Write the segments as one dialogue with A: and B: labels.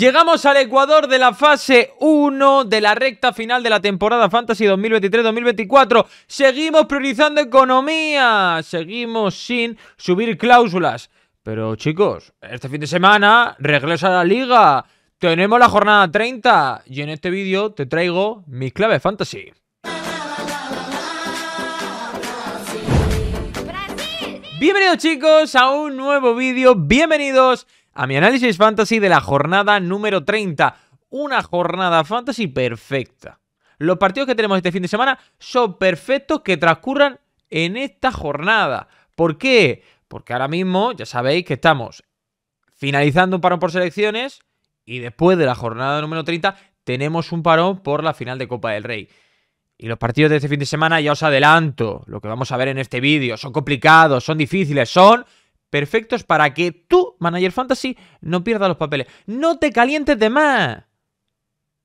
A: Llegamos al Ecuador de la fase 1 de la recta final de la temporada Fantasy 2023-2024. Seguimos priorizando economía, seguimos sin subir cláusulas. Pero chicos, este fin de semana regresa la liga. Tenemos la jornada 30 y en este vídeo te traigo mis claves fantasy. Bienvenidos chicos a un nuevo vídeo, bienvenidos a mi análisis fantasy de la jornada número 30. Una jornada fantasy perfecta. Los partidos que tenemos este fin de semana son perfectos que transcurran en esta jornada. ¿Por qué? Porque ahora mismo ya sabéis que estamos finalizando un parón por selecciones y después de la jornada número 30 tenemos un parón por la final de Copa del Rey. Y los partidos de este fin de semana ya os adelanto, lo que vamos a ver en este vídeo, son complicados, son difíciles, son perfectos para que tú, Manager Fantasy, no pierdas los papeles. No te calientes de más.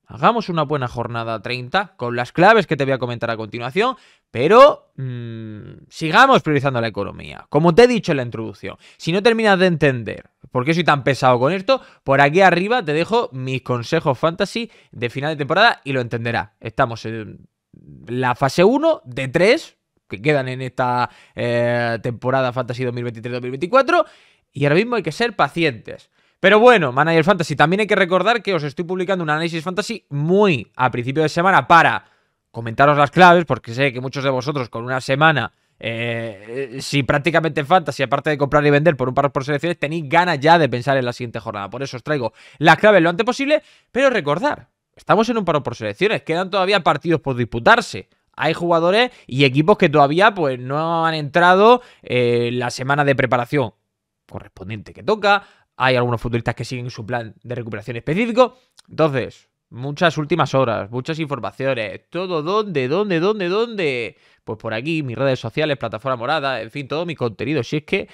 A: Hagamos una buena jornada 30 con las claves que te voy a comentar a continuación, pero mm, sigamos priorizando la economía. Como te he dicho en la introducción, si no terminas de entender por qué soy tan pesado con esto, por aquí arriba te dejo mis consejos fantasy de final de temporada y lo entenderás. Estamos en la fase 1 de 3, que quedan en esta eh, temporada Fantasy 2023-2024. Y ahora mismo hay que ser pacientes. Pero bueno, Manager Fantasy, también hay que recordar que os estoy publicando un análisis fantasy muy a principio de semana para comentaros las claves, porque sé que muchos de vosotros con una semana, eh, si prácticamente fantasy, aparte de comprar y vender por un paro por selecciones, tenéis ganas ya de pensar en la siguiente jornada. Por eso os traigo las claves lo antes posible, pero recordar, estamos en un paro por selecciones, quedan todavía partidos por disputarse hay jugadores y equipos que todavía pues, no han entrado en eh, la semana de preparación correspondiente que toca. Hay algunos futbolistas que siguen su plan de recuperación específico. Entonces, muchas últimas horas, muchas informaciones, todo dónde, dónde, dónde, dónde. Pues por aquí, mis redes sociales, plataforma morada, en fin, todo mi contenido. Si es que,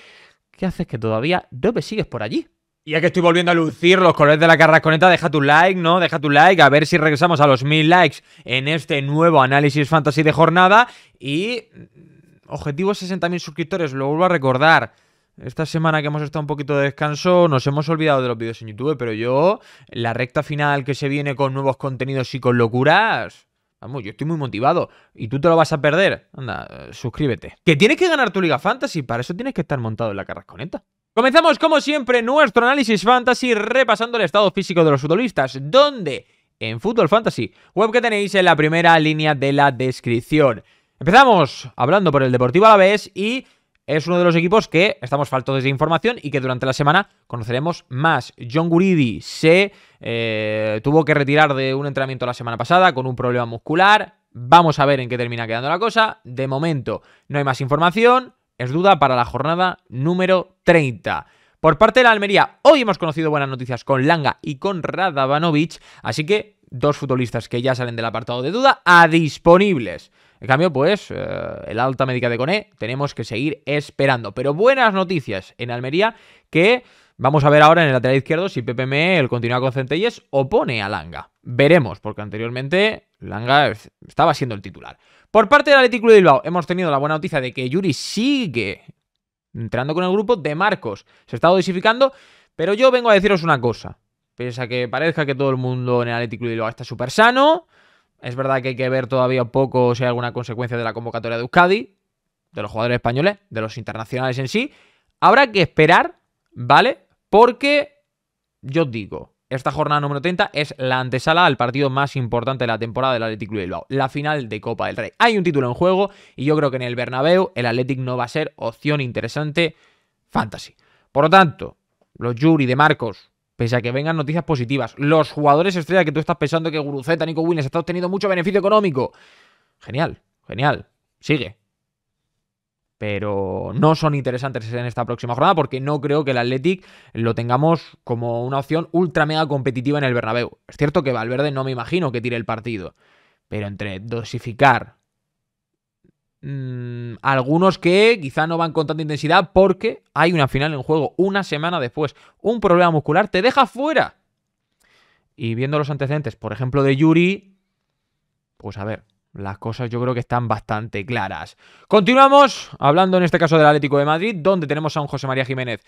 A: ¿qué haces que todavía no me sigues por allí? Ya que estoy volviendo a lucir los colores de la carrasconeta, deja tu like, ¿no? Deja tu like, a ver si regresamos a los mil likes en este nuevo análisis fantasy de jornada. Y... Mm, objetivo 60.000 suscriptores, lo vuelvo a recordar. Esta semana que hemos estado un poquito de descanso, nos hemos olvidado de los vídeos en YouTube, pero yo, la recta final que se viene con nuevos contenidos y con locuras, Vamos, yo estoy muy motivado. Y tú te lo vas a perder. Anda, suscríbete. Que tienes que ganar tu Liga Fantasy. Para eso tienes que estar montado en la carrasconeta. Comenzamos como siempre nuestro análisis fantasy repasando el estado físico de los futbolistas, donde en Football Fantasy, web que tenéis en la primera línea de la descripción. Empezamos hablando por el Deportivo Alavés y es uno de los equipos que estamos faltos de información y que durante la semana conoceremos más. John Guridi se eh, tuvo que retirar de un entrenamiento la semana pasada con un problema muscular. Vamos a ver en qué termina quedando la cosa. De momento no hay más información. Es duda para la jornada número 30. Por parte de la Almería, hoy hemos conocido buenas noticias con Langa y con Radavanovic, así que dos futbolistas que ya salen del apartado de duda a disponibles. En cambio, pues, eh, el alta médica de Coné tenemos que seguir esperando. Pero buenas noticias en Almería que Vamos a ver ahora en el lateral izquierdo si PPM el continúa con Centelles opone a Langa. Veremos, porque anteriormente Langa estaba siendo el titular. Por parte del Atlético de Bilbao, hemos tenido la buena noticia de que Yuri sigue entrando con el grupo de Marcos. Se está dosificando, pero yo vengo a deciros una cosa. Pese a que parezca que todo el mundo en el Atlético de Bilbao está súper sano, es verdad que hay que ver todavía un poco si hay alguna consecuencia de la convocatoria de Euskadi, de los jugadores españoles, de los internacionales en sí. Habrá que esperar, ¿vale? Porque, yo os digo, esta jornada número 30 es la antesala al partido más importante de la temporada del Athletic Club de Bilbao, la final de Copa del Rey. Hay un título en juego y yo creo que en el Bernabéu el Athletic no va a ser opción interesante fantasy. Por lo tanto, los Yuri de Marcos, pese a que vengan noticias positivas, los jugadores estrella que tú estás pensando que Guruceta, Nico Williams está obteniendo mucho beneficio económico. Genial, genial. Sigue, pero no son interesantes en esta próxima jornada porque no creo que el Athletic lo tengamos como una opción ultra mega competitiva en el Bernabéu. Es cierto que Valverde no me imagino que tire el partido, pero entre dosificar mm, algunos que quizá no van con tanta intensidad porque hay una final en juego una semana después, un problema muscular te deja fuera. Y viendo los antecedentes, por ejemplo, de Yuri, pues a ver, las cosas yo creo que están bastante claras. Continuamos hablando en este caso del Atlético de Madrid, donde tenemos a un José María Jiménez.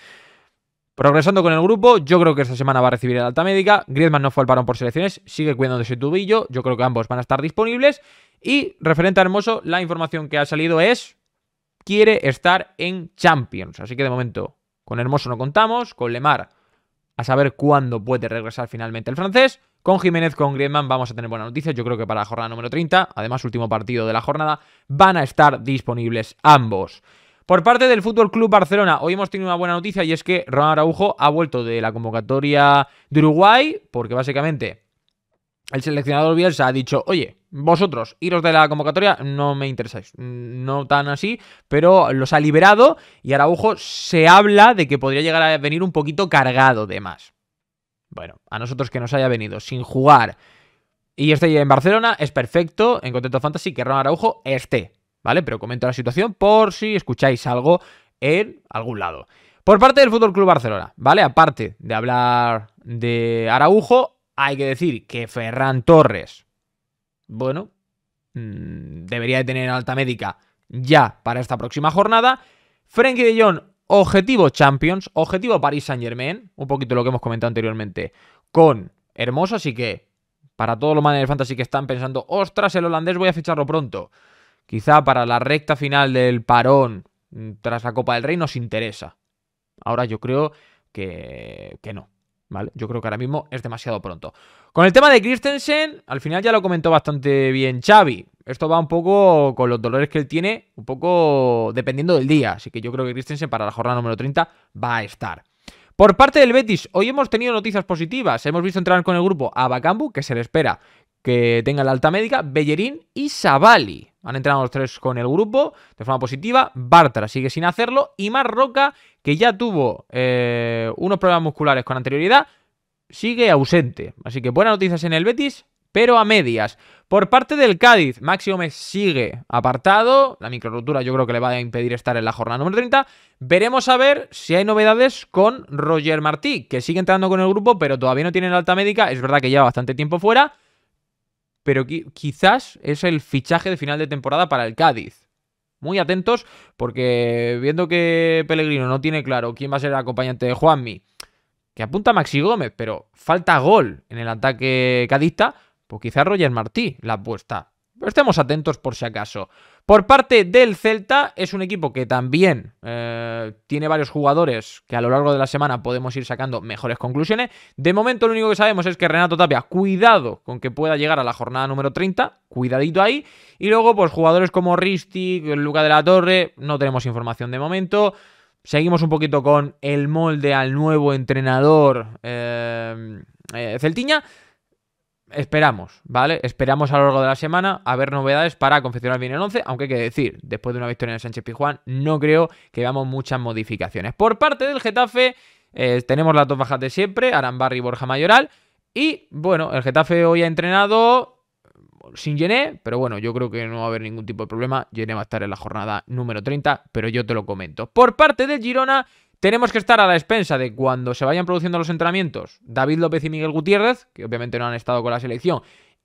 A: Progresando con el grupo, yo creo que esta semana va a recibir el alta médica. Griezmann no fue al parón por selecciones, sigue cuidando ese tubillo. Yo creo que ambos van a estar disponibles. Y referente a Hermoso, la información que ha salido es quiere estar en Champions. Así que de momento con Hermoso no contamos, con Lemar a saber cuándo puede regresar finalmente el francés. Con Jiménez, con Griezmann vamos a tener buena noticia. yo creo que para la jornada número 30, además último partido de la jornada, van a estar disponibles ambos. Por parte del Fútbol Club Barcelona, hoy hemos tenido una buena noticia y es que Ronald Araujo ha vuelto de la convocatoria de Uruguay, porque básicamente el seleccionador Bielsa ha dicho, oye, vosotros iros de la convocatoria, no me interesáis, mm, no tan así, pero los ha liberado y Araujo se habla de que podría llegar a venir un poquito cargado de más. Bueno, a nosotros que nos haya venido sin jugar y esté en Barcelona es perfecto en Contento Fantasy que Ron Araujo esté, ¿vale? Pero comento la situación por si escucháis algo en algún lado. Por parte del Fútbol Club Barcelona, ¿vale? Aparte de hablar de Araujo, hay que decir que Ferran Torres, bueno, mm, debería de tener alta médica ya para esta próxima jornada. Frenkie de Jong Objetivo Champions, objetivo Paris Saint Germain, un poquito lo que hemos comentado anteriormente, con Hermoso, así que para todos los managers fantasy que están pensando, ostras, el holandés voy a ficharlo pronto. Quizá para la recta final del parón mm, tras la Copa del Rey nos interesa. Ahora yo creo que, que no. ¿Vale? Yo creo que ahora mismo es demasiado pronto. Con el tema de Christensen, al final ya lo comentó bastante bien Xavi. Esto va un poco con los dolores que él tiene, un poco dependiendo del día. Así que yo creo que Christensen para la jornada número 30 va a estar. Por parte del Betis, hoy hemos tenido noticias positivas. Hemos visto entrar con el grupo a Bacambu, que se le espera que tenga la alta médica, Bellerín y Sabali. Han entrado los tres con el grupo de forma positiva. Bartra sigue sin hacerlo. Y Marroca, que ya tuvo eh, unos problemas musculares con anterioridad, sigue ausente. Así que buenas noticias en el Betis, pero a medias. Por parte del Cádiz, Maxi Gómez sigue apartado. La rotura, yo creo que le va a impedir estar en la jornada número 30. Veremos a ver si hay novedades con Roger Martí, que sigue entrando con el grupo, pero todavía no tiene la alta médica. Es verdad que lleva bastante tiempo fuera, pero quizás es el fichaje de final de temporada para el Cádiz. Muy atentos, porque viendo que Pellegrino no tiene claro quién va a ser el acompañante de Juanmi, que apunta a Maxi Gómez, pero falta gol en el ataque cadista, o pues quizá Roger Martí la apuesta. Pero estemos atentos por si acaso. Por parte del Celta, es un equipo que también eh, tiene varios jugadores que a lo largo de la semana podemos ir sacando mejores conclusiones. De momento, lo único que sabemos es que Renato Tapia, cuidado con que pueda llegar a la jornada número 30, cuidadito ahí. Y luego, pues jugadores como Risti, Luca de la Torre, no tenemos información de momento. Seguimos un poquito con el molde al nuevo entrenador eh, eh, Celtiña esperamos, ¿vale? Esperamos a lo largo de la semana a ver novedades para confeccionar bien el 11, aunque hay que decir, después de una victoria en Sánchez Pijuán, no creo que veamos muchas modificaciones. Por parte del Getafe, eh, tenemos las dos bajas de siempre, Arambarri y Borja Mayoral. Y bueno, el Getafe hoy ha entrenado sin Gené, pero bueno, yo creo que no va a haber ningún tipo de problema. Gené va a estar en la jornada número 30, pero yo te lo comento. Por parte del Girona, tenemos que estar a la despensa de cuando se vayan produciendo los entrenamientos David López y Miguel Gutiérrez, que obviamente no han estado con la selección,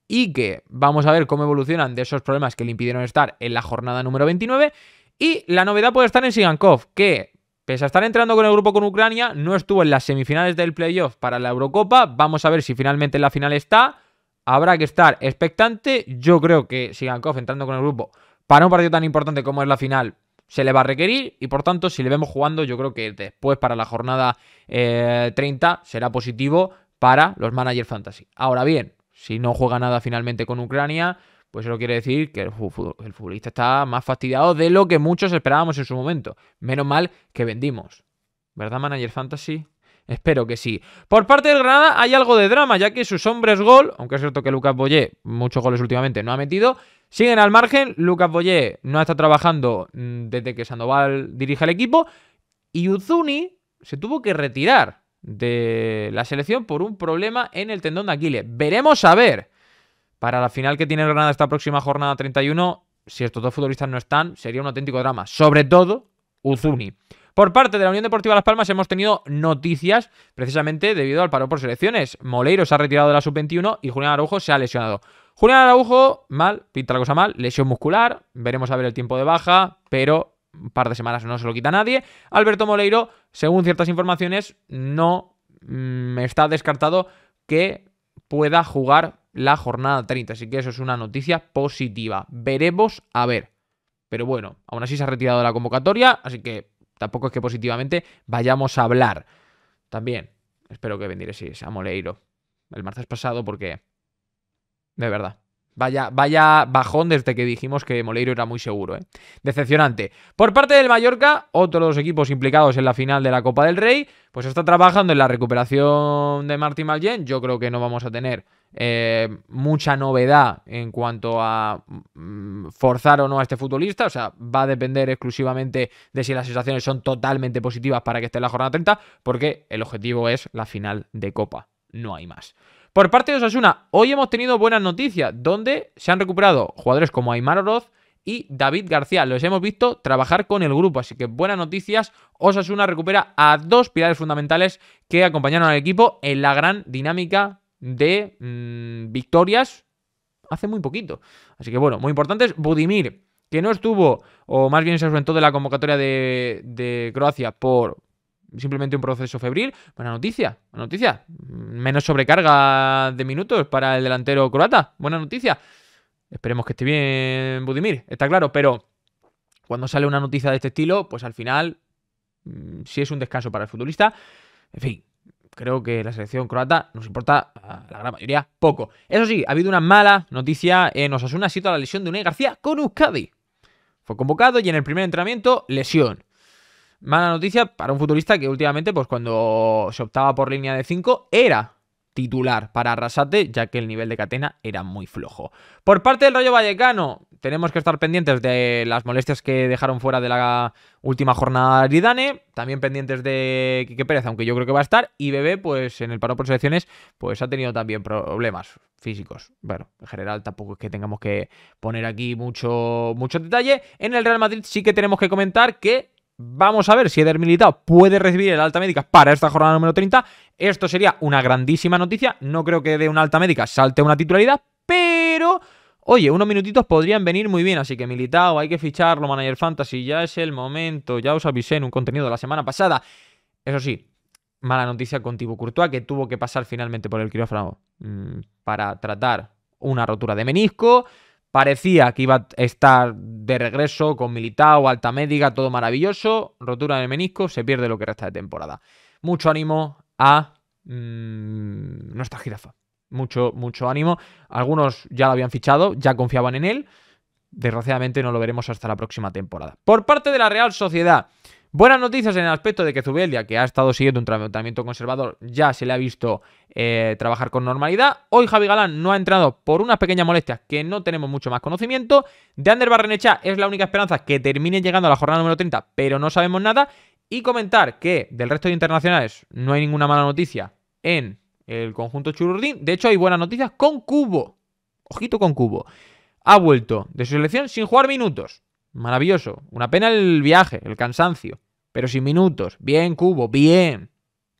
A: y que vamos a ver cómo evolucionan de esos problemas que le impidieron estar en la jornada número 29. Y la novedad puede estar en Sigankov, que pese a estar entrando con el grupo con Ucrania, no estuvo en las semifinales del playoff para la Eurocopa. Vamos a ver si finalmente en la final está. Habrá que estar expectante. Yo creo que Sigankov entrando con el grupo para un partido tan importante como es la final se le va a requerir y por tanto si le vemos jugando yo creo que después para la jornada 30 eh, será positivo para los manager fantasy. Ahora bien, si no juega nada finalmente con Ucrania, pues eso quiere decir que el, futbolista está más fastidiado de lo que muchos esperábamos en su momento. Menos mal que vendimos. ¿Verdad, Manager Fantasy? Espero que sí. Por parte del Granada hay algo de drama, ya que sus hombres gol, aunque es cierto que Lucas Boyé muchos goles últimamente no ha metido, Siguen al margen, Lucas Boyé no está trabajando mm, desde que Sandoval dirige el equipo y Uzuni se tuvo que retirar de la selección por un problema en el tendón de Aquiles. Veremos a ver para la final que tiene Granada esta próxima jornada 31 si estos dos futbolistas no están, sería un auténtico drama, sobre todo Uzuni. Por parte de la Unión Deportiva Las Palmas hemos tenido noticias precisamente debido al paro por selecciones. Moleiro se ha retirado de la sub-21 y Julián Araujo se ha lesionado. Julián Araujo, mal, pinta la cosa mal, lesión muscular, veremos a ver el tiempo de baja, pero un par de semanas no se lo quita nadie. Alberto Moleiro, según ciertas informaciones, no mm, está descartado que pueda jugar la jornada 30, así que eso es una noticia positiva. Veremos a ver. Pero bueno, aún así se ha retirado de la convocatoria, así que tampoco es que positivamente vayamos a hablar. También espero que si a Moleiro el martes pasado porque de verdad. Vaya, vaya bajón desde que dijimos que Moleiro era muy seguro, ¿eh? Decepcionante. Por parte del Mallorca, otro de los equipos implicados en la final de la Copa del Rey, pues está trabajando en la recuperación de Martín malgen Yo creo que no vamos a tener eh, mucha novedad en cuanto a mm, forzar o no a este futbolista. O sea, va a depender exclusivamente de si las situaciones son totalmente positivas para que esté en la jornada 30, porque el objetivo es la final de Copa. No hay más. Por parte de Osasuna, hoy hemos tenido buenas noticias, donde se han recuperado jugadores como Aymar Oroz y David García. Los hemos visto trabajar con el grupo, así que buenas noticias. Osasuna recupera a dos pilares fundamentales que acompañaron al equipo en la gran dinámica de mm, victorias hace muy poquito. Así que bueno, muy importantes. Budimir, que no estuvo, o más bien se ausentó de la convocatoria de Croacia por simplemente un proceso febril. Buena noticia, noticia. Menos sobrecarga de minutos para el delantero croata. Buena noticia. Esperemos que esté bien Budimir, está claro, pero cuando sale una noticia de este estilo, pues al final, mm, si es un descanso para el futbolista, en fin, creo que la selección croata nos importa a la gran mayoría poco. Eso sí, ha habido una mala noticia en Osasuna, ha sido la lesión de Unai García con Euskadi. Fue convocado y en el primer entrenamiento, lesión. Mala noticia para un futbolista que últimamente, pues cuando se optaba por línea de 5, era titular para Arrasate, ya que el nivel de Catena era muy flojo. Por parte del Rayo Vallecano, tenemos que estar pendientes de las molestias que dejaron fuera de la última jornada de también pendientes de Quique Pérez, aunque yo creo que va a estar, y Bebé, pues en el paro por selecciones, pues ha tenido también problemas físicos. Bueno, en general tampoco es que tengamos que poner aquí mucho, mucho detalle. En el Real Madrid sí que tenemos que comentar que Vamos a ver si Eder Militao puede recibir el alta médica para esta jornada número 30. Esto sería una grandísima noticia. No creo que de una alta médica salte una titularidad, pero Oye, unos minutitos podrían venir muy bien, así que Militao, hay que ficharlo, Manager Fantasy, ya es el momento, ya os avisé en un contenido de la semana pasada. Eso sí, mala noticia con Thibaut Courtois, que tuvo que pasar finalmente por el quirófano mm, para tratar una rotura de menisco. Parecía que iba a estar de regreso con Militao, alta médica, todo maravilloso. Rotura de menisco, se pierde lo que resta de temporada. Mucho ánimo a mm, nuestra jirafa. Mucho, mucho ánimo. Algunos ya lo habían fichado, ya confiaban en él. Desgraciadamente no lo veremos hasta la próxima temporada. Por parte de la Real Sociedad, Buenas noticias en el aspecto de que Zubeldia, que ha estado siguiendo un tratamiento conservador, ya se le ha visto eh, trabajar con normalidad. Hoy Javi Galán no ha entrado por unas pequeñas molestias que no tenemos mucho más conocimiento. De Ander Barrenecha es la única esperanza que termine llegando a la jornada número 30, pero no sabemos nada. Y comentar que del resto de internacionales no hay ninguna mala noticia en el conjunto Chururdín. De hecho, hay buenas noticias con Cubo. Ojito con Cubo. Ha vuelto de su selección sin jugar minutos. Maravilloso. Una pena el viaje, el cansancio. Pero sin minutos. Bien, Cubo, bien.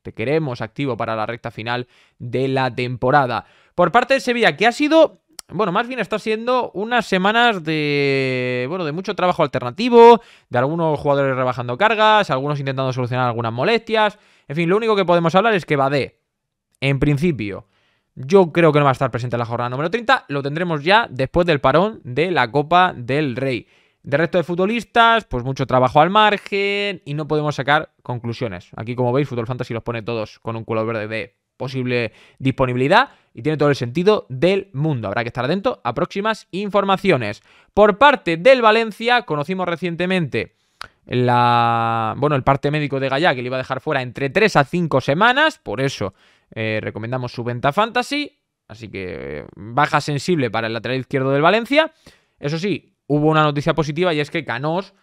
A: Te queremos activo para la recta final de la temporada. Por parte de Sevilla, que ha sido bueno, más bien está siendo unas semanas de, bueno, de mucho trabajo alternativo, de algunos jugadores rebajando cargas, algunos intentando solucionar algunas molestias. En fin, lo único que podemos hablar es que de. en principio, yo creo que no va a estar presente en la jornada número 30, lo tendremos ya después del parón de la Copa del Rey. De resto de futbolistas, pues mucho trabajo al margen y no podemos sacar conclusiones. Aquí, como veis, Fútbol Fantasy los pone todos con un color verde de posible disponibilidad y tiene todo el sentido del mundo. Habrá que estar atento a próximas informaciones. Por parte del Valencia, conocimos recientemente la, bueno, el parte médico de Gallá que le iba a dejar fuera entre 3 a 5 semanas, por eso eh, recomendamos su venta fantasy, así que eh, baja sensible para el lateral izquierdo del Valencia. Eso sí, hubo una noticia positiva y es que Canós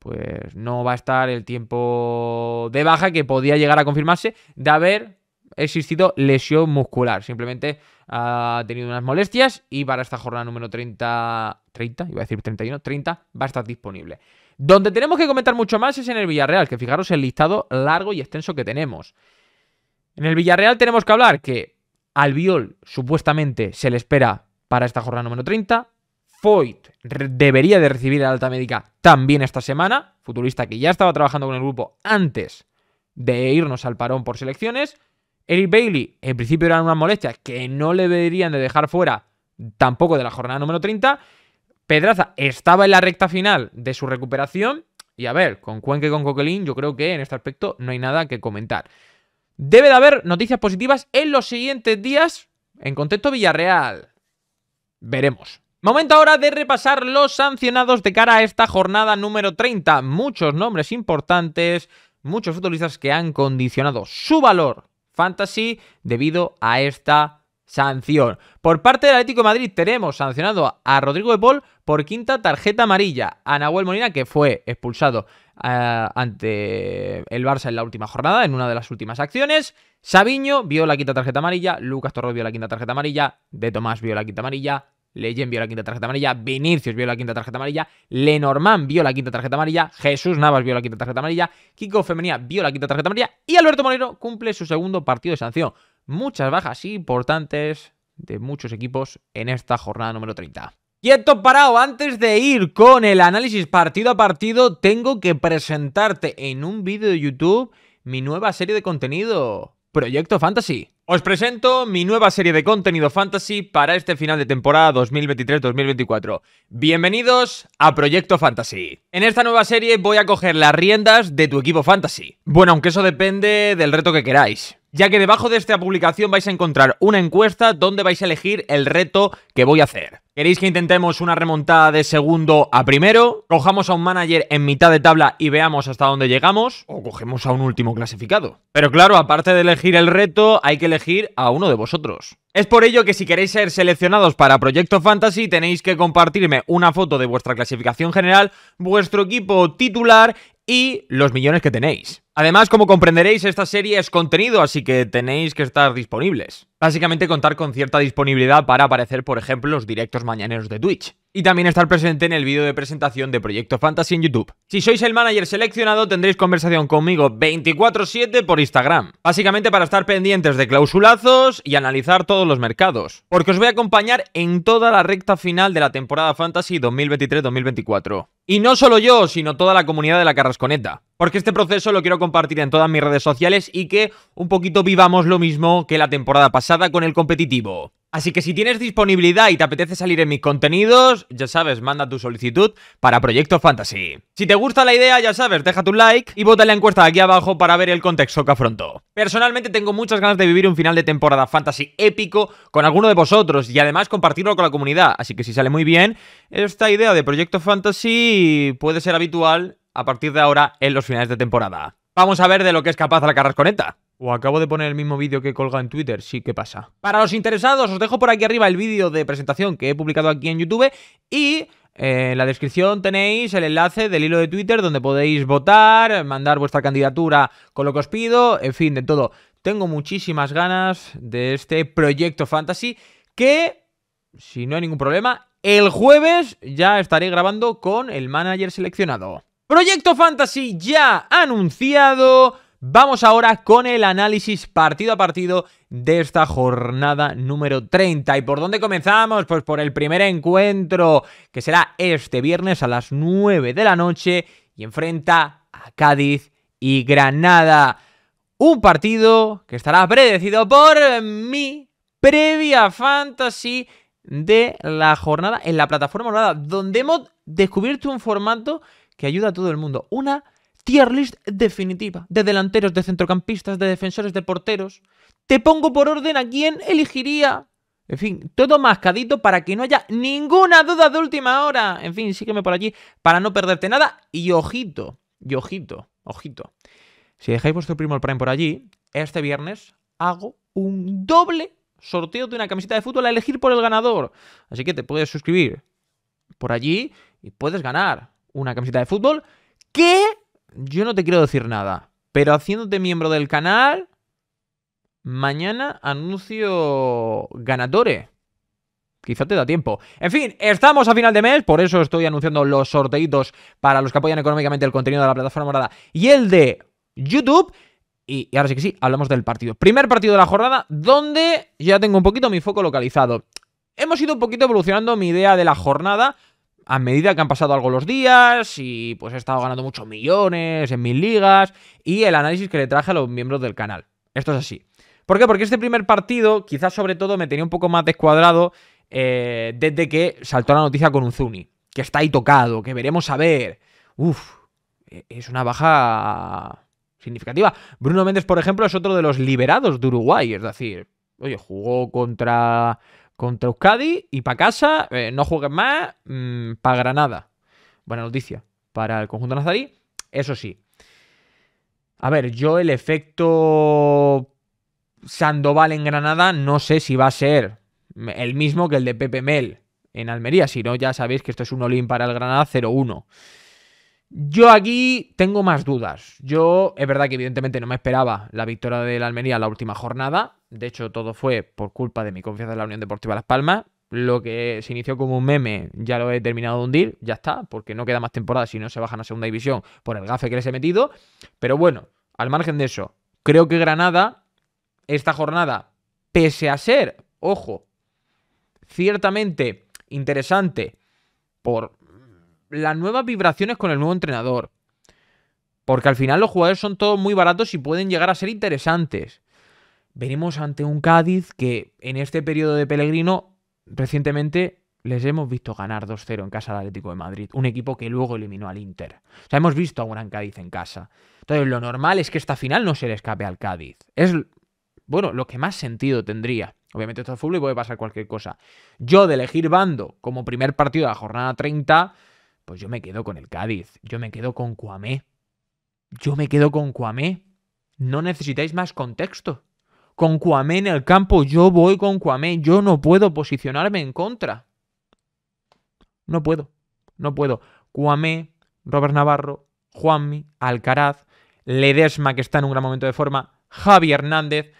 A: pues no va a estar el tiempo de baja que podía llegar a confirmarse de haber existido lesión muscular. Simplemente ha tenido unas molestias y para esta jornada número 30, 30, iba a decir 31, 30, va a estar disponible. Donde tenemos que comentar mucho más es en el Villarreal, que fijaros el listado largo y extenso que tenemos. En el Villarreal tenemos que hablar que Albiol supuestamente se le espera para esta jornada número 30, Foyt debería de recibir la alta médica también esta semana, futurista que ya estaba trabajando con el grupo antes de irnos al parón por selecciones. Eric Bailey, en principio eran unas molestias que no le deberían de dejar fuera tampoco de la jornada número 30. Pedraza estaba en la recta final de su recuperación. Y a ver, con Cuenque y con Coquelin, yo creo que en este aspecto no hay nada que comentar. Debe de haber noticias positivas en los siguientes días en contexto Villarreal. Veremos. Momento ahora de repasar los sancionados de cara a esta jornada número 30. Muchos nombres importantes, muchos futbolistas que han condicionado su valor fantasy debido a esta sanción. Por parte del Atlético Madrid tenemos sancionado a Rodrigo de Paul por quinta tarjeta amarilla, a Nahuel Molina que fue expulsado eh, ante el Barça en la última jornada, en una de las últimas acciones, Sabiño vio la quinta tarjeta amarilla, Lucas Torro vio la quinta tarjeta amarilla, De Tomás vio la quinta amarilla, Leyen vio la quinta tarjeta amarilla, Vinicius vio la quinta tarjeta amarilla, Lenormand vio la quinta tarjeta amarilla, Jesús Navas vio la quinta tarjeta amarilla, Kiko Femenía vio la quinta tarjeta amarilla y Alberto Moreno cumple su segundo partido de sanción. Muchas bajas importantes de muchos equipos en esta jornada número 30. Quieto parado, antes de ir con el análisis partido a partido, tengo que presentarte en un vídeo de YouTube mi nueva serie de contenido, Proyecto Fantasy. Os presento mi nueva serie de contenido fantasy para este final de temporada 2023-2024. Bienvenidos a Proyecto Fantasy. En esta nueva serie voy a coger las riendas de tu equipo fantasy. Bueno, aunque eso depende del reto que queráis ya que debajo de esta publicación vais a encontrar una encuesta donde vais a elegir el reto que voy a hacer. ¿Queréis que intentemos una remontada de segundo a primero? ¿Cojamos a un manager en mitad de tabla y veamos hasta dónde llegamos? ¿O cogemos a un último clasificado? Pero claro, aparte de elegir el reto, hay que elegir a uno de vosotros. Es por ello que si queréis ser seleccionados para Proyecto Fantasy tenéis que compartirme una foto de vuestra clasificación general, vuestro equipo titular y los millones que tenéis. Además, como comprenderéis, esta serie es contenido, así que tenéis que estar disponibles. Básicamente contar con cierta disponibilidad para aparecer, por ejemplo, los directos mañaneros de Twitch. Y también estar presente en el vídeo de presentación de Proyecto Fantasy en YouTube. Si sois el manager seleccionado, tendréis conversación conmigo 24-7 por Instagram. Básicamente para estar pendientes de clausulazos y analizar todos los mercados. Porque os voy a acompañar en toda la recta final de la temporada Fantasy 2023-2024. Y no solo yo, sino toda la comunidad de la Carrasconeta. Porque este proceso lo quiero compartir en todas mis redes sociales y que un poquito vivamos lo mismo que la temporada pasada con el competitivo. Así que si tienes disponibilidad y te apetece salir en mis contenidos, ya sabes, manda tu solicitud para Proyecto Fantasy. Si te gusta la idea, ya sabes, deja tu like y vota la encuesta aquí abajo para ver el contexto que afronto. Personalmente tengo muchas ganas de vivir un final de temporada fantasy épico con alguno de vosotros y además compartirlo con la comunidad. Así que si sale muy bien, esta idea de Proyecto Fantasy puede ser habitual a partir de ahora en los finales de temporada. Vamos a ver de lo que es capaz la Carrasconeta. O acabo de poner el mismo vídeo que colga en Twitter, sí, ¿qué pasa? Para los interesados, os dejo por aquí arriba el vídeo de presentación que he publicado aquí en YouTube y eh, en la descripción tenéis el enlace del hilo de Twitter donde podéis votar, mandar vuestra candidatura con lo que os pido, en fin, de todo. Tengo muchísimas ganas de este proyecto fantasy que, si no hay ningún problema, el jueves ya estaré grabando con el manager seleccionado. Proyecto Fantasy ya anunciado. Vamos ahora con el análisis partido a partido de esta jornada número 30. ¿Y por dónde comenzamos? Pues por el primer encuentro, que será este viernes a las 9 de la noche y enfrenta a Cádiz y Granada. Un partido que estará predecido por mi previa fantasy de la jornada en la plataforma donde hemos descubierto un formato que ayuda a todo el mundo. Una tier list definitiva de delanteros, de centrocampistas, de defensores, de porteros. Te pongo por orden a quién elegiría. En fin, todo mascadito para que no haya ninguna duda de última hora. En fin, sígueme por allí para no perderte nada. Y ojito, y ojito, ojito. Si dejáis vuestro primo Prime por allí, este viernes hago un doble sorteo de una camiseta de fútbol a elegir por el ganador. Así que te puedes suscribir por allí y puedes ganar una camiseta de fútbol que yo no te quiero decir nada, pero haciéndote miembro del canal, mañana anuncio ganadores. Quizá te da tiempo. En fin, estamos a final de mes, por eso estoy anunciando los sorteitos para los que apoyan económicamente el contenido de la plataforma morada y el de YouTube. Y, y, ahora sí que sí, hablamos del partido. Primer partido de la jornada, donde ya tengo un poquito mi foco localizado. Hemos ido un poquito evolucionando mi idea de la jornada a medida que han pasado algo los días y pues he estado ganando muchos millones en mil ligas y el análisis que le traje a los miembros del canal. Esto es así. ¿Por qué? Porque este primer partido quizás sobre todo me tenía un poco más descuadrado eh, desde que saltó la noticia con un Zuni, que está ahí tocado, que veremos a ver. Uf, e-, es una baja significativa. Bruno Méndez, por ejemplo, es otro de los liberados de Uruguay, es decir, oye, jugó contra contra Euskadi y para casa, eh, no jueguen más, mm, para Granada. Buena noticia para el conjunto nazarí. Eso sí. A ver, yo el efecto Sandoval en Granada no sé si va a ser el mismo que el de Pepe Mel en Almería. Si no, ya sabéis que esto es un Olim para el Granada 0-1. Yo aquí tengo más dudas. Yo, es verdad que evidentemente no me esperaba la victoria la Almería la última jornada. De hecho, todo fue por culpa de mi confianza en la Unión Deportiva Las Palmas. Lo que se inició como un meme ya lo he terminado de hundir, ya está, porque no queda más temporada si no se bajan a segunda división por el gafe que les he metido. Pero bueno, al margen de eso, creo que Granada, esta jornada, pese a ser, ojo, ciertamente interesante por las nuevas vibraciones con el nuevo entrenador, porque al final los jugadores son todos muy baratos y pueden llegar a ser interesantes venimos ante un Cádiz que en este periodo de Pellegrino recientemente les hemos visto ganar 2-0 en casa del Atlético de Madrid, un equipo que luego eliminó al Inter. O sea, hemos visto a un gran Cádiz en casa. Entonces, lo normal es que esta final no se le escape al Cádiz. Es, bueno, lo que más sentido tendría. Obviamente esto es fútbol y puede pasar cualquier cosa. Yo de elegir bando como primer partido de la jornada 30, pues yo me quedo con el Cádiz. Yo me quedo con Cuamé. Yo me quedo con Cuamé. No necesitáis más contexto con Cuamé en el campo, yo voy con Cuamé, yo no puedo posicionarme en contra. No puedo, no puedo. Cuamé, Robert Navarro, Juanmi, Alcaraz, Ledesma, que está en un gran momento de forma, Javi Hernández.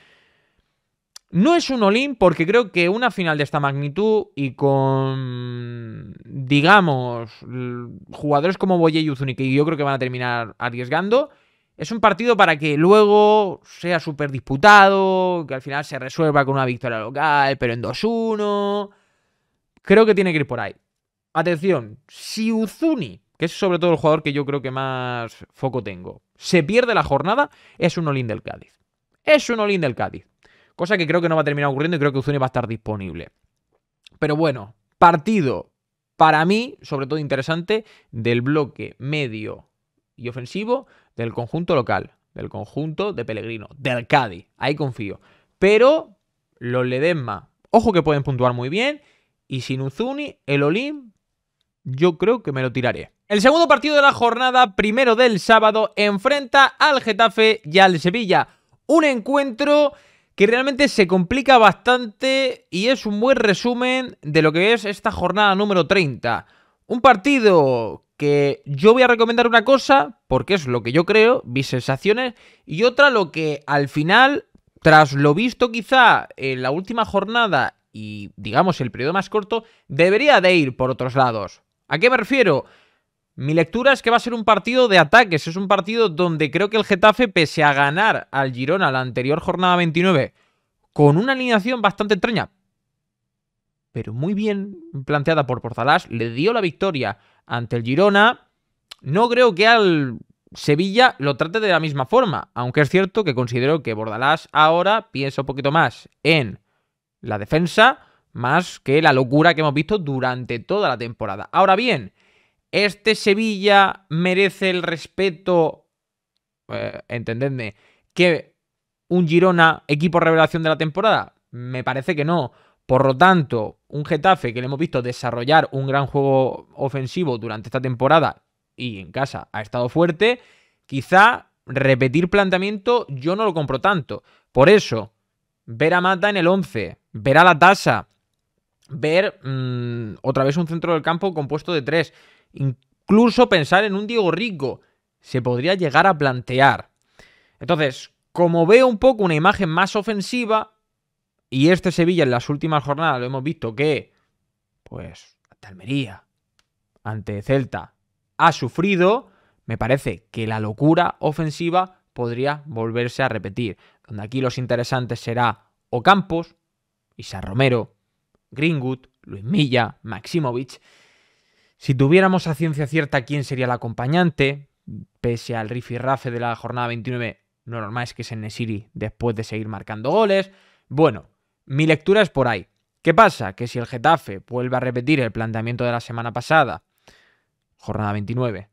A: No es un olín porque creo que una final de esta magnitud y con, digamos, jugadores como Boye y Uzuni, que yo creo que van a terminar arriesgando, es un partido para que luego sea súper disputado, que al final se resuelva con una victoria local, pero en 2-1. Creo que tiene que ir por ahí. Atención, si Uzuni, que es sobre todo el jugador que yo creo que más foco tengo, se pierde la jornada, es un olín del Cádiz. Es un olín del Cádiz. Cosa que creo que no va a terminar ocurriendo y creo que Uzuni va a estar disponible. Pero bueno, partido para mí, sobre todo interesante, del bloque medio y ofensivo del conjunto local, del conjunto de Pellegrino, del Cádiz. Ahí confío. Pero los Ledesma, ojo que pueden puntuar muy bien. Y sin Uzuni, el Olim, yo creo que me lo tiraré. El segundo partido de la jornada, primero del sábado, enfrenta al Getafe y al Sevilla. Un encuentro que realmente se complica bastante y es un buen resumen de lo que es esta jornada número 30. Un partido que yo voy a recomendar una cosa, porque es lo que yo creo, mis sensaciones, y otra lo que al final, tras lo visto quizá en la última jornada y digamos el periodo más corto, debería de ir por otros lados. ¿A qué me refiero? Mi lectura es que va a ser un partido de ataques, es un partido donde creo que el Getafe, pese a ganar al Girona la anterior jornada 29, con una alineación bastante extraña, pero muy bien planteada por Porzalás, le dio la victoria ante el Girona. No creo que al Sevilla lo trate de la misma forma, aunque es cierto que considero que Bordalás ahora piensa un poquito más en la defensa, más que la locura que hemos visto durante toda la temporada. Ahora bien, ¿este Sevilla merece el respeto, eh, entendedme, que un Girona equipo revelación de la temporada? Me parece que no. Por lo tanto, un Getafe que le hemos visto desarrollar un gran juego ofensivo durante esta temporada y en casa ha estado fuerte, quizá repetir planteamiento yo no lo compro tanto. Por eso, ver a Mata en el 11, ver a la tasa, ver mm, otra vez un centro del campo compuesto de tres, incluso pensar en un Diego Rico, se podría llegar a plantear. Entonces, como veo un poco una imagen más ofensiva, y este Sevilla en las últimas jornadas lo hemos visto que, pues, hasta Almería, ante Celta, ha sufrido. Me parece que la locura ofensiva podría volverse a repetir. Donde aquí los interesantes será Ocampos, Isa Romero, Greenwood, Luis Milla, Maximovic. Si tuviéramos a ciencia cierta quién sería el acompañante, pese al rifirrafe de la jornada 29, lo normal es que es Nesiri después de seguir marcando goles. Bueno, mi lectura es por ahí. ¿Qué pasa? Que si el Getafe vuelve a repetir el planteamiento de la semana pasada, jornada 29,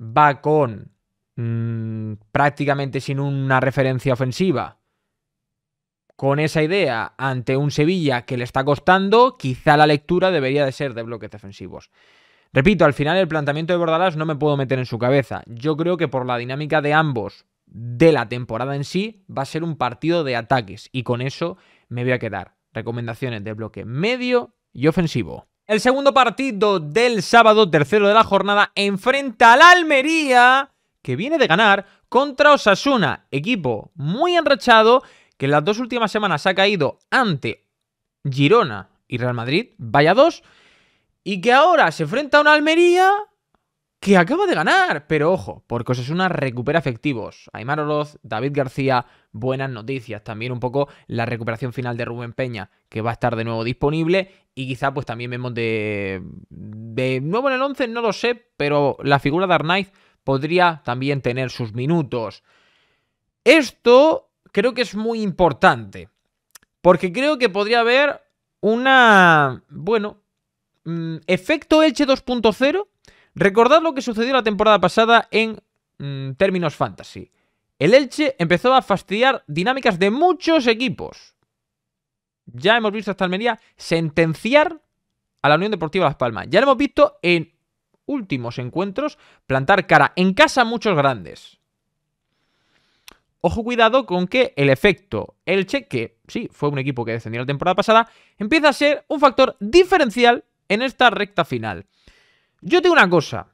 A: va con mm, prácticamente sin una referencia ofensiva, con esa idea ante un Sevilla que le está costando, quizá la lectura debería de ser de bloques defensivos. Repito, al final el planteamiento de Bordalás no me puedo meter en su cabeza. Yo creo que por la dinámica de ambos de la temporada en sí, va a ser un partido de ataques y con eso me voy a quedar. Recomendaciones de bloque medio y ofensivo. El segundo partido del sábado, tercero de la jornada, enfrenta al Almería, que viene de ganar contra Osasuna, equipo muy enrachado, que en las dos últimas semanas ha caído ante Girona y Real Madrid, vaya dos, y que ahora se enfrenta a un Almería que acaba de ganar, pero ojo, porque es una recupera efectivos. Aymar Oroz, David García, buenas noticias. También un poco la recuperación final de Rubén Peña, que va a estar de nuevo disponible. Y quizá pues también vemos de, de nuevo en el 11, no lo sé, pero la figura de Arnaiz podría también tener sus minutos. Esto creo que es muy importante, porque creo que podría haber una, bueno, mm, efecto Elche 2.0 Recordad lo que sucedió la temporada pasada en mm, términos fantasy. El Elche empezó a fastidiar dinámicas de muchos equipos. Ya hemos visto hasta Almería sentenciar a la Unión Deportiva Las Palmas. Ya lo hemos visto en últimos encuentros plantar cara en casa a muchos grandes. Ojo cuidado con que el efecto Elche, que sí, fue un equipo que descendió la temporada pasada, empieza a ser un factor diferencial en esta recta final. Yo tengo una cosa.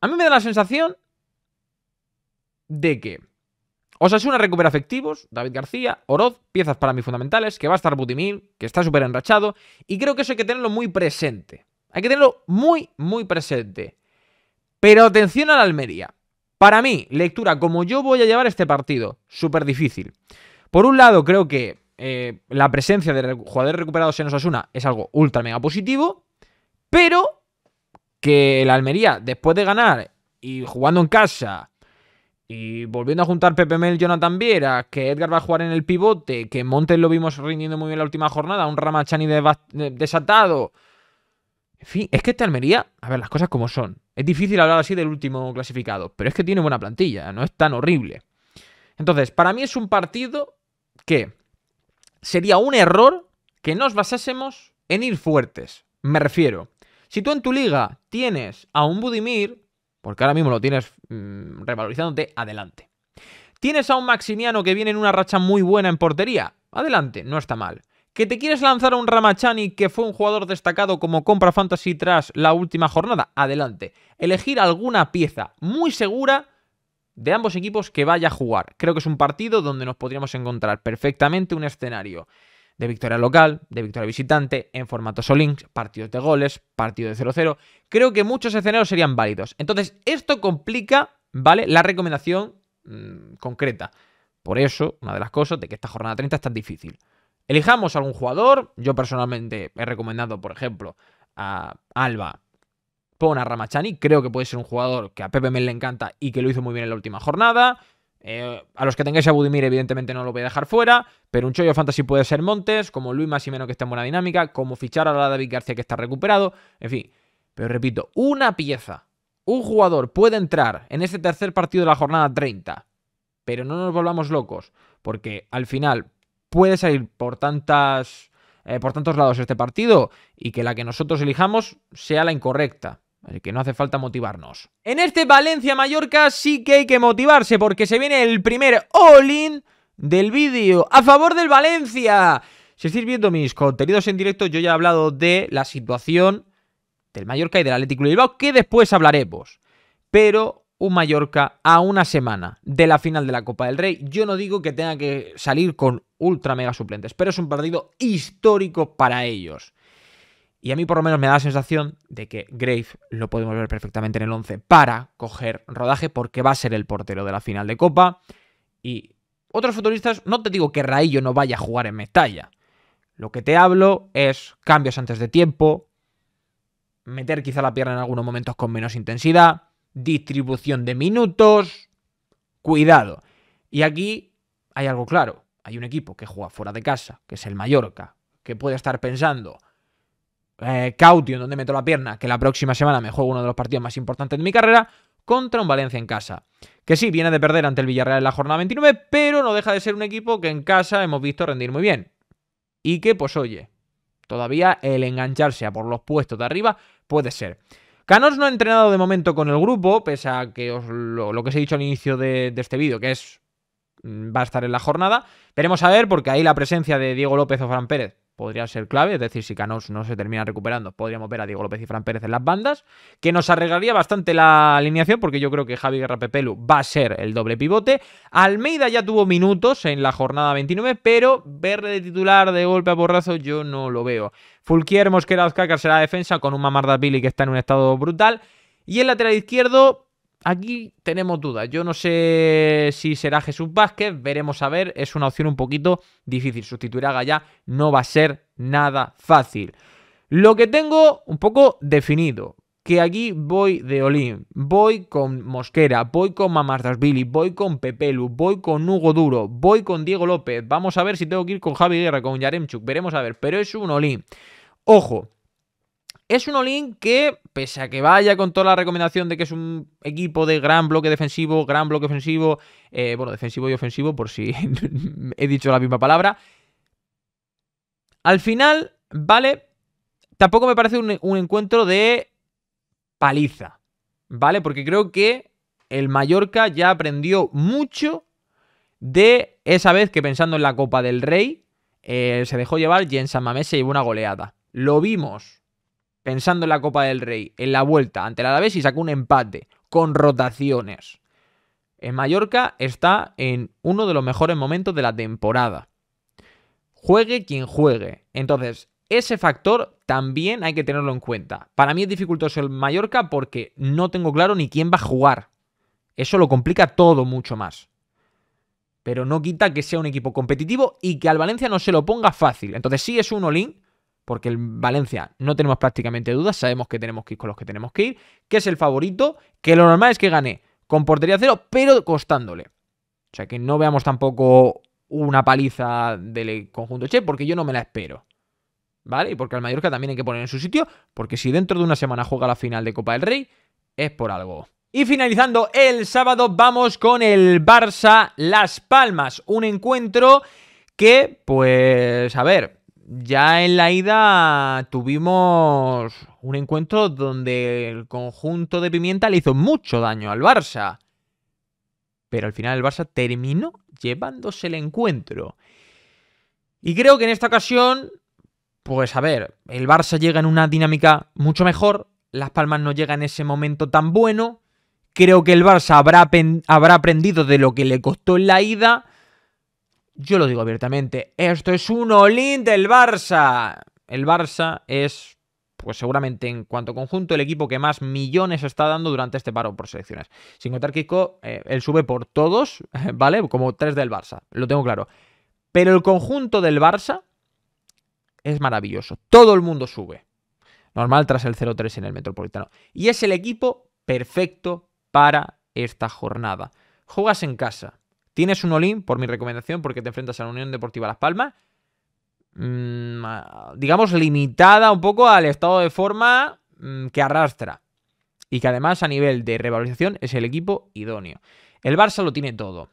A: A mí me da la sensación de que Osasuna recupera efectivos, David García, Oroz, piezas para mí fundamentales, que va a estar Butimil, que está súper enrachado, y creo que eso hay que tenerlo muy presente. Hay que tenerlo muy, muy presente. Pero atención a la Almería. Para mí, lectura como yo voy a llevar este partido, súper difícil. Por un lado, creo que eh, la presencia de jugadores recuperados en Osasuna es algo ultra mega positivo, pero que el Almería, después de ganar y jugando en casa, y volviendo a juntar Pepe Mel, Jonathan Viera, que Edgar va a jugar en el pivote, que Montes lo vimos rindiendo muy bien la última jornada, un Ramachani desatado. En fin, es que este Almería, a ver, las cosas como son. Es difícil hablar así del último clasificado, pero es que tiene buena plantilla, no es tan horrible. Entonces, para mí es un partido que sería un error que nos basásemos en ir fuertes. Me refiero, si tú en tu liga tienes a un Budimir, porque ahora mismo lo tienes mm, revalorizándote, adelante. Tienes a un Maximiano que viene en una racha muy buena en portería, adelante, no está mal. ¿Que te quieres lanzar a un Ramachani que fue un jugador destacado como compra fantasy tras la última jornada? Adelante. Elegir alguna pieza muy segura de ambos equipos que vaya a jugar. Creo que es un partido donde nos podríamos encontrar perfectamente un escenario de victoria local, de victoria visitante, en formato links, partidos de goles, partido de 0-0. Creo que muchos escenarios serían válidos. Entonces, esto complica, ¿vale? La recomendación mm, concreta. Por eso, una de las cosas de que esta jornada 30 es tan difícil. Elijamos algún jugador. Yo personalmente he recomendado, por ejemplo, a Alba. Pona Ramachani. Creo que puede ser un jugador que a Pepe me le encanta y que lo hizo muy bien en la última jornada. Eh, a los que tengáis a Budimir, evidentemente no lo voy a dejar fuera, pero un chollo fantasy puede ser Montes, como Luis menos que está en buena dinámica, como fichar a la David García que está recuperado, en fin. Pero repito, una pieza, un jugador puede entrar en este tercer partido de la jornada 30, pero no nos volvamos locos, porque al final puede salir por tantas eh, por tantos lados este partido y que la que nosotros elijamos sea la incorrecta que no hace falta motivarnos. En este Valencia-Mallorca sí que hay que motivarse porque se viene el primer all-in del vídeo a favor del Valencia. Si estáis viendo mis contenidos en directo, yo ya he hablado de la situación del Mallorca y del Atlético de Bilbao, que después hablaremos. Pero un Mallorca a una semana de la final de la Copa del Rey, yo no digo que tenga que salir con ultra mega suplentes, pero es un partido histórico para ellos. Y a mí por lo menos me da la sensación de que Grave lo podemos ver perfectamente en el 11 para coger rodaje porque va a ser el portero de la final de Copa. Y otros futbolistas, no te digo que Raillo no vaya a jugar en Metalla. Lo que te hablo es cambios antes de tiempo, meter quizá la pierna en algunos momentos con menos intensidad, distribución de minutos, cuidado. Y aquí hay algo claro, hay un equipo que juega fuera de casa, que es el Mallorca, que puede estar pensando eh, en donde meto la pierna, que la próxima semana me juego uno de los partidos más importantes de mi carrera, contra un Valencia en casa. Que sí, viene de perder ante el Villarreal en la jornada 29, pero no deja de ser un equipo que en casa hemos visto rendir muy bien. Y que, pues oye, todavía el engancharse a por los puestos de arriba puede ser. Canos no ha entrenado de momento con el grupo, pese a que os lo, que os he dicho al inicio de, de este vídeo, que es mm, va a estar en la jornada. Veremos a ver, porque ahí la presencia de Diego López o Fran Pérez podría ser clave, es decir, si Canos no se termina recuperando, podríamos ver a Diego López y Fran Pérez en las bandas, que nos arreglaría bastante la alineación, porque yo creo que Javi Guerra Pepelu va a ser el doble pivote. Almeida ya tuvo minutos en la jornada 29, pero verle de titular de golpe a borrazo yo no lo veo. Fulquier, Mosquera, Azcácar será defensa con un Billy que está en un estado brutal. Y el lateral izquierdo, Aquí tenemos dudas. Yo no sé si será Jesús Vázquez, veremos a ver. Es una opción un poquito difícil. Sustituir a Gaya no va a ser nada fácil. Lo que tengo un poco definido, que aquí voy de Olin, voy con Mosquera, voy con Billy, voy con Pepelu, voy con Hugo Duro, voy con Diego López. Vamos a ver si tengo que ir con Javi Guerra, con Yaremchuk, veremos a ver. Pero es un Olin. Ojo, es un Olin que, pese a que vaya con toda la recomendación de que es un equipo de gran bloque defensivo, gran bloque ofensivo, eh, bueno, defensivo y ofensivo, por si he dicho la misma palabra, al final, vale, tampoco me parece un, encuentro de paliza, ¿vale? Porque creo que el Mallorca ya aprendió mucho de esa vez que pensando en la Copa del Rey, eh, se dejó llevar y en San Mamés se llevó una goleada. Lo vimos pensando en la Copa del Rey, en la vuelta ante el Alavés y sacó un empate con rotaciones. En Mallorca está en uno de los mejores momentos de la temporada. Juegue quien juegue. Entonces, ese factor también hay que tenerlo en cuenta. Para mí es dificultoso el Mallorca porque no tengo claro ni quién va a jugar. Eso lo complica todo mucho más. Pero no quita que sea un equipo competitivo y que al Valencia no se lo ponga fácil. Entonces, sí es un Olin porque en Valencia no tenemos prácticamente dudas, sabemos que tenemos que ir con los que tenemos que ir, que es el favorito, que lo normal es que gane con portería cero, pero costándole. O sea, que no veamos tampoco una paliza del conjunto Che, porque yo no me la espero. ¿Vale? Y porque al Mallorca también hay que poner en su sitio, porque si dentro de una semana juega la final de Copa del Rey, es por algo. Y finalizando el sábado, vamos con el Barça Las Palmas. Un encuentro que, pues, a ver, ya en la ida tuvimos un encuentro donde el conjunto de Pimienta le hizo mucho daño al Barça. Pero al final el Barça terminó llevándose el encuentro. Y creo que en esta ocasión, pues a ver, el Barça llega en una dinámica mucho mejor, Las Palmas no llega en ese momento tan bueno, creo que el Barça habrá, habrá aprendido de lo que le costó en la ida yo lo digo abiertamente, esto es un olín del Barça. El Barça es, pues seguramente en cuanto conjunto, el equipo que más millones está dando durante este paro por selecciones. Sin contar Kiko, el eh, él sube por todos, ¿vale? Como tres del Barça, lo tengo claro. Pero el conjunto del Barça es maravilloso. Todo el mundo sube. Normal tras el 0-3 en el Metropolitano. Y es el equipo perfecto para esta jornada. Juegas en casa, Tienes un Olim, por mi recomendación, porque te enfrentas a la Unión Deportiva Las Palmas. Mm, digamos, limitada un poco al estado de forma mm, que arrastra. Y que además a nivel de revalorización es el equipo idóneo. El Barça lo tiene todo.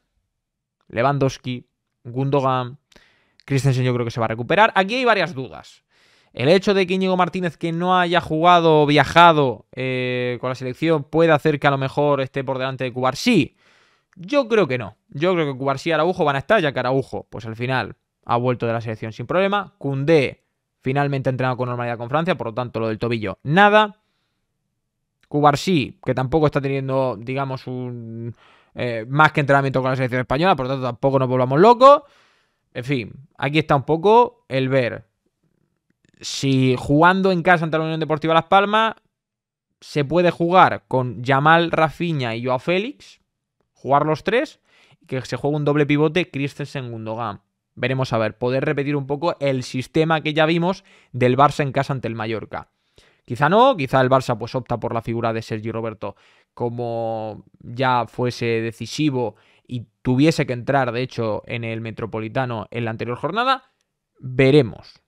A: Lewandowski, Gundogan, Christensen yo creo que se va a recuperar. Aquí hay varias dudas. El hecho de que Íñigo Martínez, que no haya jugado o viajado eh, con la selección, puede hacer que a lo mejor esté por delante de Cubar. Sí, yo creo que no. Yo creo que Cubarsí y Araujo van a estar, ya que Araujo, pues al final, ha vuelto de la selección sin problema. Cundé finalmente ha entrenado con normalidad con Francia, por lo tanto, lo del tobillo, nada. Cubarsí, que tampoco está teniendo, digamos, un, eh, más que entrenamiento con la selección española, por lo tanto, tampoco nos volvamos locos. En fin, aquí está un poco el ver si jugando en casa ante la Unión Deportiva Las Palmas se puede jugar con Yamal Rafiña y Joao Félix jugar los tres y que se juegue un doble pivote Christensen Gundogan. Veremos a ver, poder repetir un poco el sistema que ya vimos del Barça en casa ante el Mallorca. Quizá no, quizá el Barça pues opta por la figura de Sergio Roberto como ya fuese decisivo y tuviese que entrar, de hecho, en el Metropolitano en la anterior jornada. Veremos,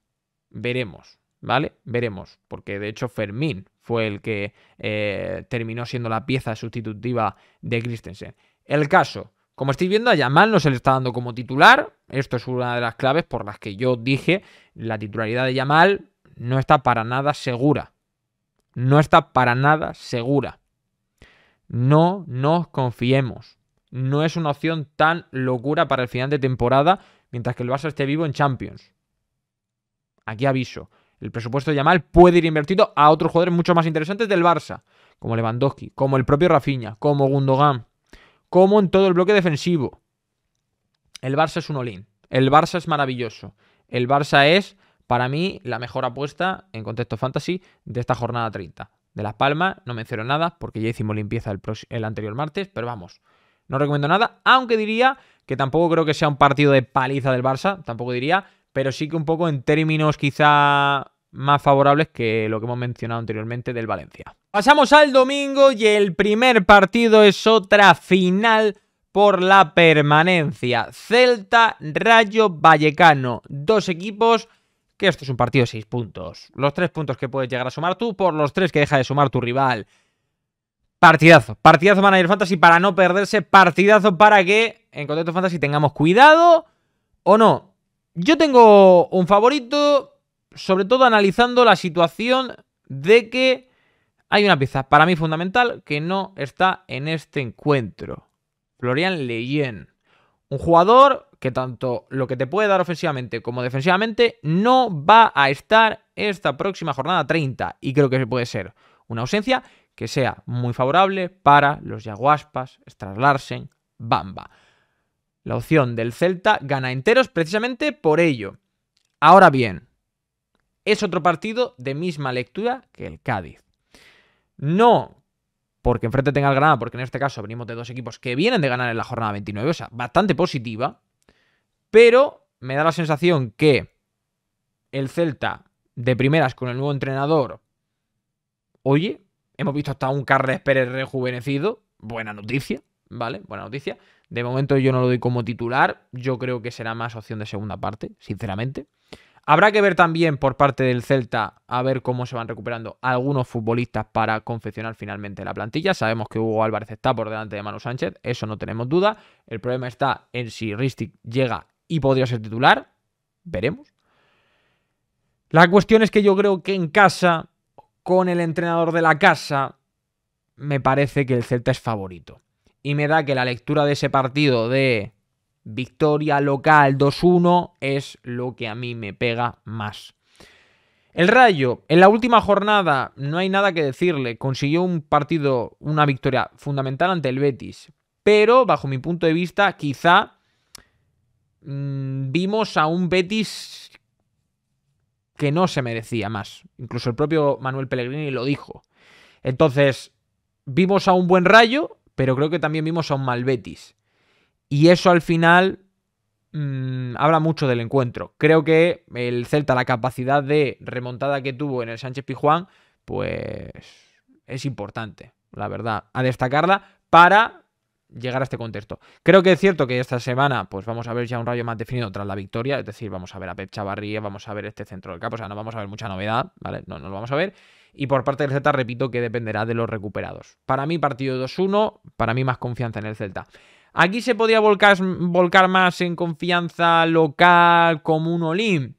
A: veremos, ¿vale? Veremos, porque de hecho Fermín fue el que eh, terminó siendo la pieza sustitutiva de Christensen. El caso, como estáis viendo, a Yamal no se le está dando como titular. Esto es una de las claves por las que yo dije la titularidad de Yamal no está para nada segura. No está para nada segura. No nos confiemos. No es una opción tan locura para el final de temporada mientras que el Barça esté vivo en Champions. Aquí aviso. El presupuesto de Yamal puede ir invertido a otros jugadores mucho más interesantes del Barça, como Lewandowski, como el propio Rafinha, como Gundogan, como en todo el bloque defensivo. El Barça es un olín. El Barça es maravilloso. El Barça es, para mí, la mejor apuesta en contexto fantasy de esta jornada 30. De Las Palmas no menciono nada porque ya hicimos limpieza el, el anterior martes, pero vamos, no recomiendo nada, aunque diría que tampoco creo que sea un partido de paliza del Barça, tampoco diría, pero sí que un poco en términos quizá más favorables que lo que hemos mencionado anteriormente del Valencia. Pasamos al domingo y el primer partido es otra final por la permanencia. Celta, Rayo, Vallecano. Dos equipos que esto es un partido de seis puntos. Los tres puntos que puedes llegar a sumar tú por los tres que deja de sumar tu rival. Partidazo. Partidazo Manager Fantasy para no perderse. Partidazo para que en Contexto Fantasy tengamos cuidado o no. Yo tengo un favorito, sobre todo analizando la situación de que hay una pieza para mí fundamental que no está en este encuentro. Florian Leyen. Un jugador que tanto lo que te puede dar ofensivamente como defensivamente no va a estar esta próxima jornada 30 y creo que puede ser una ausencia que sea muy favorable para los Yaguaspas, Straslarsen, Bamba. La opción del Celta gana enteros precisamente por ello. Ahora bien, es otro partido de misma lectura que el Cádiz. No porque enfrente tenga el Granada, porque en este caso venimos de dos equipos que vienen de ganar en la jornada 29, o sea, bastante positiva, pero me da la sensación que el Celta de primeras con el nuevo entrenador, oye, hemos visto hasta un Carles Pérez rejuvenecido, buena noticia, ¿vale? Buena noticia. De momento yo no lo doy como titular, yo creo que será más opción de segunda parte, sinceramente. Habrá que ver también por parte del Celta a ver cómo se van recuperando algunos futbolistas para confeccionar finalmente la plantilla. Sabemos que Hugo Álvarez está por delante de Manu Sánchez, eso no tenemos duda. El problema está en si Ristic llega y podría ser titular. Veremos. La cuestión es que yo creo que en casa, con el entrenador de la casa, me parece que el Celta es favorito. Y me da que la lectura de ese partido de victoria local 2-1 es lo que a mí me pega más. El Rayo, en la última jornada, no hay nada que decirle, consiguió un partido, una victoria fundamental ante el Betis, pero bajo mi punto de vista, quizá mm, vimos a un Betis que no se merecía más. Incluso el propio Manuel Pellegrini lo dijo. Entonces, vimos a un buen Rayo, pero creo que también vimos a un mal Betis. Y eso al final mm, habla mucho del encuentro. Creo que el Celta, la capacidad de remontada que tuvo en el Sánchez Pijuán, pues es importante, la verdad, a destacarla para llegar a este contexto. Creo que es cierto que esta semana pues vamos a ver ya un rayo más definido tras la victoria, es decir, vamos a ver a Pep Chavarría, vamos a ver este centro del campo, o sea, no vamos a ver mucha novedad, ¿vale? No, no lo vamos a ver. Y por parte del Celta, repito que dependerá de los recuperados. Para mí, partido 2-1, para mí más confianza en el Celta. Aquí se podía volcar, más en confianza local como un Olin.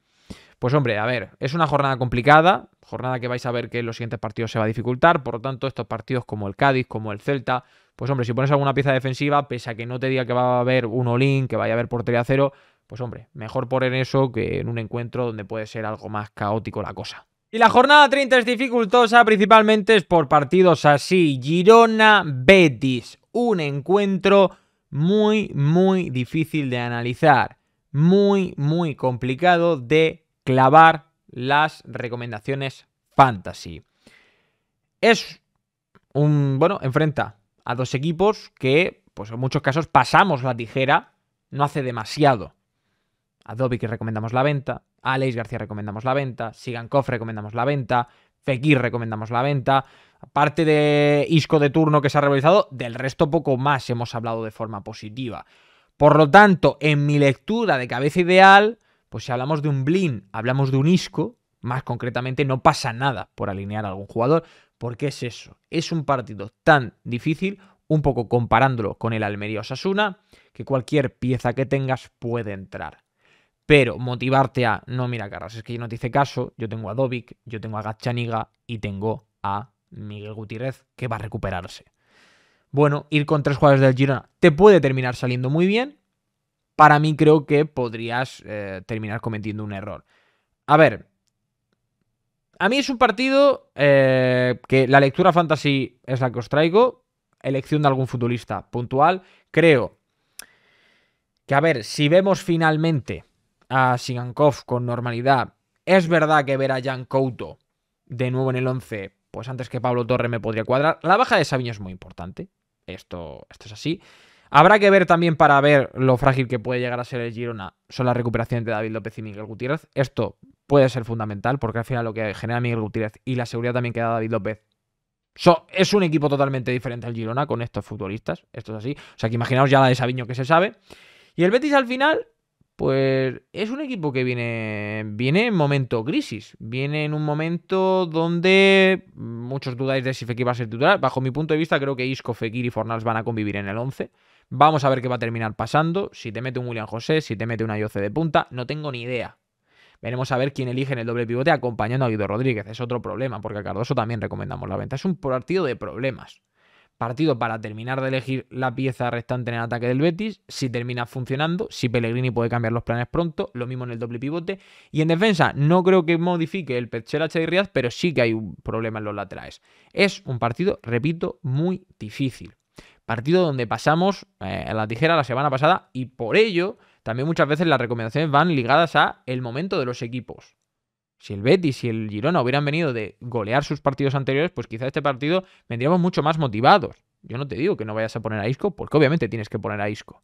A: Pues hombre, a ver, es una jornada complicada, jornada que vais a ver que en los siguientes partidos se va a dificultar, por lo tanto estos partidos como el Cádiz, como el Celta, pues hombre, si pones alguna pieza defensiva, pese a que no te diga que va a haber un Olin, que vaya a haber portería cero, pues hombre, mejor poner eso que en un encuentro donde puede ser algo más caótico la cosa. Y la jornada 30 es dificultosa principalmente es por partidos así, Girona-Betis, un encuentro muy, muy difícil de analizar, muy, muy complicado de clavar las recomendaciones fantasy. Es un, bueno, enfrenta a dos equipos que, pues en muchos casos, pasamos la tijera, no hace demasiado. A que recomendamos la venta, a leis García recomendamos la venta, Sigan Sigankoff recomendamos la venta, Fekir recomendamos la venta. Aparte de Isco de turno que se ha realizado, del resto poco más hemos hablado de forma positiva. Por lo tanto, en mi lectura de cabeza ideal, pues si hablamos de un Blin, hablamos de un Isco, más concretamente no pasa nada por alinear a algún jugador, porque es eso, es un partido tan difícil, un poco comparándolo con el Almería Osasuna, que cualquier pieza que tengas puede entrar. Pero motivarte a, no, mira, Carras, es que yo no te hice caso, yo tengo a Dovic, yo tengo a Gachaniga y tengo a Miguel Gutiérrez que va a recuperarse. Bueno, ir con tres jugadores del Girona te puede terminar saliendo muy bien. Para mí creo que podrías eh, terminar cometiendo un error. A ver, a mí es un partido eh, que la lectura fantasy es la que os traigo. Elección de algún futbolista puntual. Creo que, a ver, si vemos finalmente a Sigankov con normalidad. Es verdad que ver a Jan Couto de nuevo en el 11, pues antes que Pablo Torre me podría cuadrar. La baja de Sabiño es muy importante. Esto, esto es así. Habrá que ver también para ver lo frágil que puede llegar a ser el Girona son las recuperaciones de David López y Miguel Gutiérrez. Esto puede ser fundamental porque al final lo que genera Miguel Gutiérrez y la seguridad también que da David López. es un equipo totalmente diferente al Girona con estos futbolistas. Esto es así. O sea que imaginaos ya la de Sabiño que se sabe. Y el Betis al final pues es un equipo que viene, viene en momento crisis, viene en un momento donde muchos dudáis de si Fekir va a ser titular. Bajo mi punto de vista creo que Isco, Fekir y Fornals van a convivir en el 11. Vamos a ver qué va a terminar pasando, si te mete un William José, si te mete una Yoce de punta, no tengo ni idea. Veremos a ver quién elige en el doble pivote acompañando a Guido Rodríguez. Es otro problema, porque a Cardoso también recomendamos la venta. Es un partido de problemas partido para terminar de elegir la pieza restante en el ataque del Betis, si termina funcionando, si Pellegrini puede cambiar los planes pronto, lo mismo en el doble pivote. Y en defensa, no creo que modifique el Pechera Riaz, pero sí que hay un problema en los laterales. Es un partido, repito, muy difícil. Partido donde pasamos a eh, la tijera la semana pasada y por ello también muchas veces las recomendaciones van ligadas a el momento de los equipos. Si el Betis y el Girona hubieran venido de golear sus partidos anteriores, pues quizá este partido vendríamos mucho más motivados. Yo no te digo que no vayas a poner a Isco, porque obviamente tienes que poner a Isco.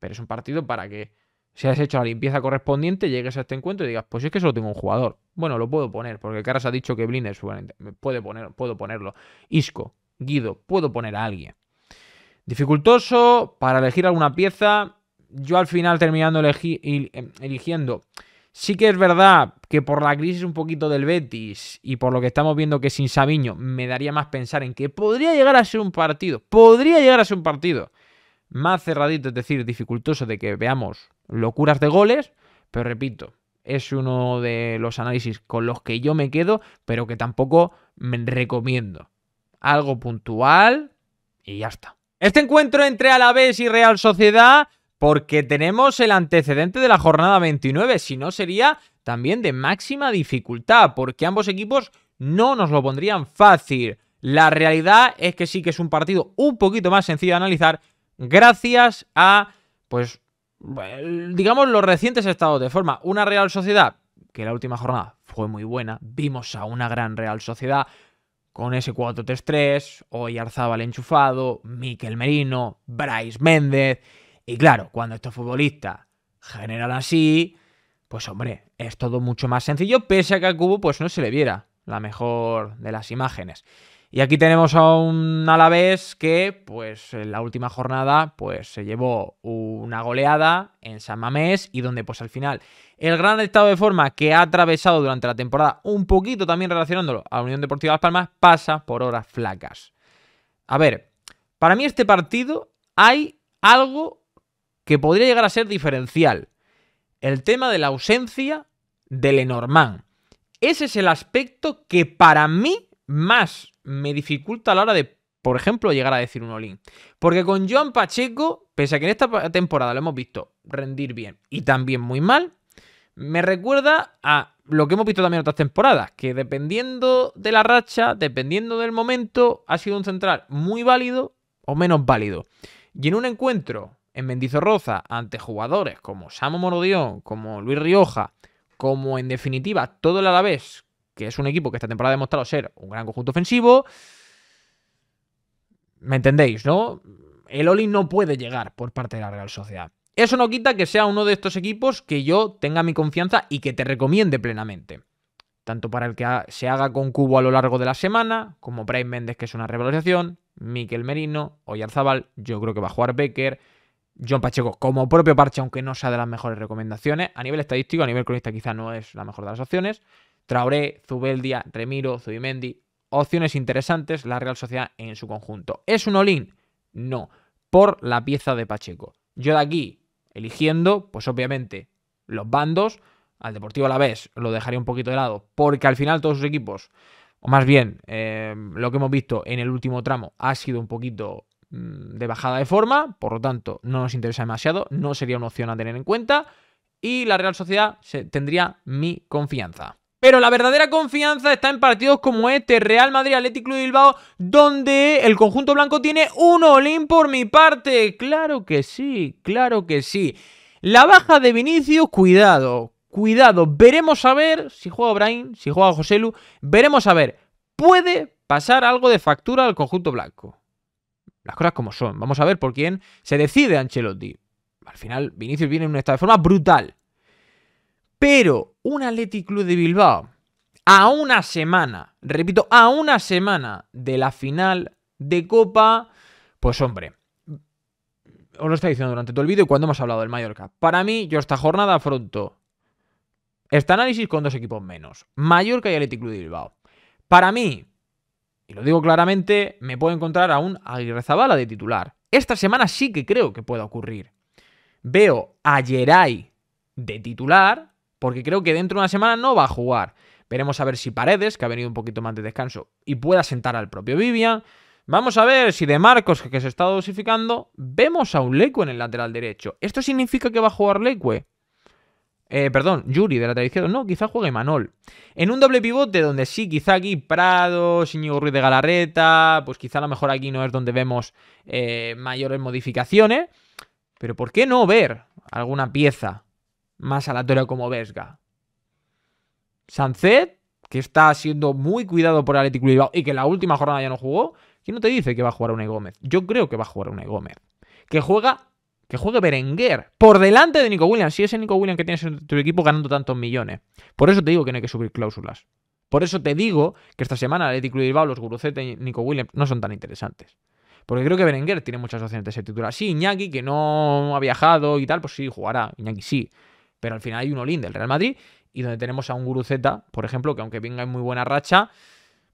A: Pero es un partido para que, si has hecho la limpieza correspondiente, llegues a este encuentro y digas, pues es que solo tengo un jugador. Bueno, lo puedo poner, porque Caras ha dicho que Blinder puede poner, puedo ponerlo. Isco, Guido, puedo poner a alguien. Dificultoso para elegir alguna pieza. Yo al final terminando eligiendo Sí que es verdad que por la crisis un poquito del Betis y por lo que estamos viendo que sin Sabiño me daría más pensar en que podría llegar a ser un partido, podría llegar a ser un partido más cerradito, es decir, dificultoso de que veamos locuras de goles, pero repito, es uno de los análisis con los que yo me quedo, pero que tampoco me recomiendo. Algo puntual y ya está. Este encuentro entre Alavés y Real Sociedad porque tenemos el antecedente de la jornada 29, si no sería también de máxima dificultad, porque ambos equipos no nos lo pondrían fácil. La realidad es que sí que es un partido un poquito más sencillo de analizar gracias a, pues, digamos, los recientes estados de forma. Una Real Sociedad, que la última jornada fue muy buena, vimos a una gran Real Sociedad con ese 4-3-3, hoy Arzabal enchufado, Miquel Merino, Bryce Méndez y claro, cuando estos futbolistas generan así, pues hombre, es todo mucho más sencillo, pese a que a Cubo pues no se le viera la mejor de las imágenes. Y aquí tenemos a un Alavés que, pues, en la última jornada, pues, se llevó una goleada en San Mamés y donde, pues, al final, el gran estado de forma que ha atravesado durante la temporada, un poquito también relacionándolo a la Unión Deportiva Las Palmas, pasa por horas flacas. A ver, para mí este partido hay algo que podría llegar a ser diferencial. El tema de la ausencia de Lenormand. Ese es el aspecto que para mí más me dificulta a la hora de, por ejemplo, llegar a decir un Olin. Porque con Joan Pacheco, pese a que en esta temporada lo hemos visto rendir bien y también muy mal, me recuerda a lo que hemos visto también en otras temporadas, que dependiendo de la racha, dependiendo del momento, ha sido un central muy válido o menos válido. Y en un encuentro en Mendizorroza ante jugadores como Samo Morodión, como Luis Rioja, como en definitiva todo el Alavés, que es un equipo que esta temporada ha demostrado ser un gran conjunto ofensivo. ¿Me entendéis, no? El Oli no puede llegar por parte de la Real Sociedad. Eso no quita que sea uno de estos equipos que yo tenga mi confianza y que te recomiende plenamente. Tanto para el que se haga con Cubo a lo largo de la semana, como Brian Méndez, que es una revalorización, Miquel Merino, Oyarzabal, yo creo que va a jugar Becker, John Pacheco como propio parche, aunque no sea de las mejores recomendaciones. A nivel estadístico, a nivel cronista quizá no es la mejor de las opciones. Traoré, Zubeldia, Remiro, Zubimendi. Opciones interesantes, la Real Sociedad en su conjunto. ¿Es un olín? No, por la pieza de Pacheco. Yo de aquí, eligiendo, pues obviamente, los bandos. Al Deportivo a la vez lo dejaría un poquito de lado, porque al final todos sus equipos, o más bien eh, lo que hemos visto en el último tramo, ha sido un poquito Mm, de bajada de forma, por lo tanto no nos interesa demasiado, no sería una opción a tener en cuenta y la Real Sociedad tendría mi confianza. Pero la verdadera confianza está en partidos como este, Real Madrid, Atlético Club Bilbao, donde el conjunto blanco tiene un olín por mi parte. Claro que sí, claro que sí. La baja de Vinicius, cuidado, cuidado. Veremos a ver si juega Brain, si juega Joselu, veremos a ver. Puede pasar algo de factura al conjunto blanco. Las cosas como son. Vamos a ver por quién se decide Ancelotti. Al final, Vinicius viene en un estado de forma brutal. Pero un Athletic Club de Bilbao a una semana, repito, a una semana de la final de Copa, pues hombre, os lo está diciendo durante todo el vídeo y cuando hemos hablado del Mallorca. Para mí, yo esta jornada afronto este análisis con dos equipos menos, Mallorca y Athletic Club de Bilbao. Para mí, y lo digo claramente, me puedo encontrar a un Aguirre Zabala de titular. Esta semana sí que creo que pueda ocurrir. Veo a Geray de titular, porque creo que dentro de una semana no va a jugar. Veremos a ver si Paredes, que ha venido un poquito más de descanso, y pueda sentar al propio Vivian. Vamos a ver si de Marcos, que se está dosificando, vemos a un Leque en el lateral derecho. ¿Esto significa que va a jugar Leque? Eh, perdón, Yuri de la tradición. No, quizá juegue Manol. En un doble pivote donde sí, quizá aquí Prado, Siñigo Ruiz de Galarreta, pues quizá a lo mejor aquí no es donde vemos eh, mayores modificaciones. Pero ¿por qué no ver alguna pieza más aleatoria como Vesga? Sancet, que está siendo muy cuidado por el Atlético y que en la última jornada ya no jugó. ¿Quién no te dice que va a jugar un Gómez? Yo creo que va a jugar un Gómez. Que juega que juegue Berenguer por delante de Nico Williams, si es Nico Williams que tienes en tu equipo ganando tantos millones. Por eso te digo que no hay que subir cláusulas. Por eso te digo que esta semana el y Bilbao, los Gurucete y Nico Williams no son tan interesantes. Porque creo que Berenguer tiene muchas opciones de ser titular. Sí, Iñaki, que no ha viajado y tal, pues sí, jugará. Iñaki sí. Pero al final hay un Olin del Real Madrid y donde tenemos a un Guruceta, por ejemplo, que aunque venga en muy buena racha,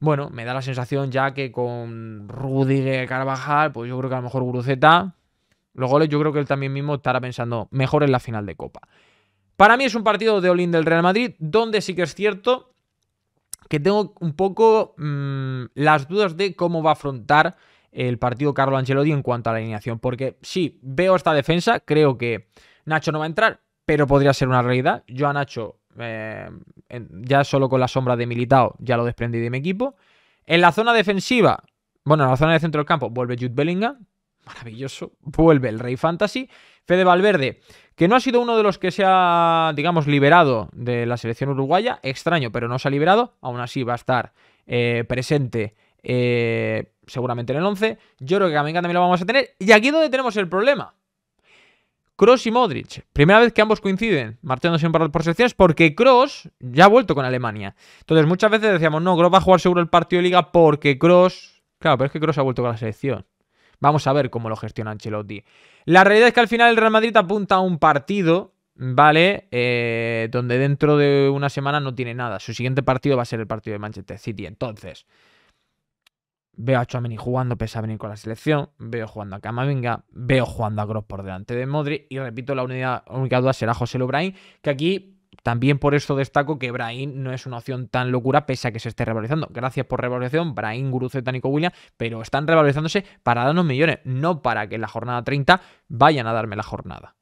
A: bueno, me da la sensación ya que con Rudiger Carvajal, pues yo creo que a lo mejor Guruceta los goles yo creo que él también mismo estará pensando mejor en la final de Copa. Para mí es un partido de Olin del Real Madrid, donde sí que es cierto que tengo un poco mm, las dudas de cómo va a afrontar el partido Carlo Ancelotti en cuanto a la alineación. Porque sí, veo esta defensa, creo que Nacho no va a entrar, pero podría ser una realidad. Yo a Nacho, eh, ya solo con la sombra de Militao, ya lo desprendí de mi equipo. En la zona defensiva, bueno, en la zona de centro del campo, vuelve Jude Bellingham, maravilloso, vuelve el Rey Fantasy. Fede Valverde, que no ha sido uno de los que se ha, digamos, liberado de la selección uruguaya, extraño, pero no se ha liberado, aún así va a estar eh, presente. Eh, seguramente en el 11. Yo creo que mí también lo vamos a tener. Y aquí es donde tenemos el problema. Cross y Modric. Primera vez que ambos coinciden, marchándose por selecciones, porque Cross ya ha vuelto con Alemania. Entonces, muchas veces decíamos, no, Cross va a jugar seguro el partido de liga porque Cross. Claro, pero es que Cross ha vuelto con la selección. Vamos a ver cómo lo gestiona Ancelotti. La realidad es que al final el Real Madrid apunta a un partido, ¿vale? Eh, donde dentro de una semana no tiene nada. Su siguiente partido va a ser el partido de Manchester City. Entonces, veo a Chouameni jugando, pese a venir con la selección. Veo jugando a Camavinga. Veo jugando a Gross por delante de Modri. Y repito, la única, única duda será José Lobrain, que aquí también por esto destaco que Brahim no es una opción tan locura pese a que se esté revalorizando. Gracias por revalorización, Brahim, Guruceta, Nico William, pero están revalorizándose para darnos millones, no para que en la jornada 30 vayan a darme la jornada.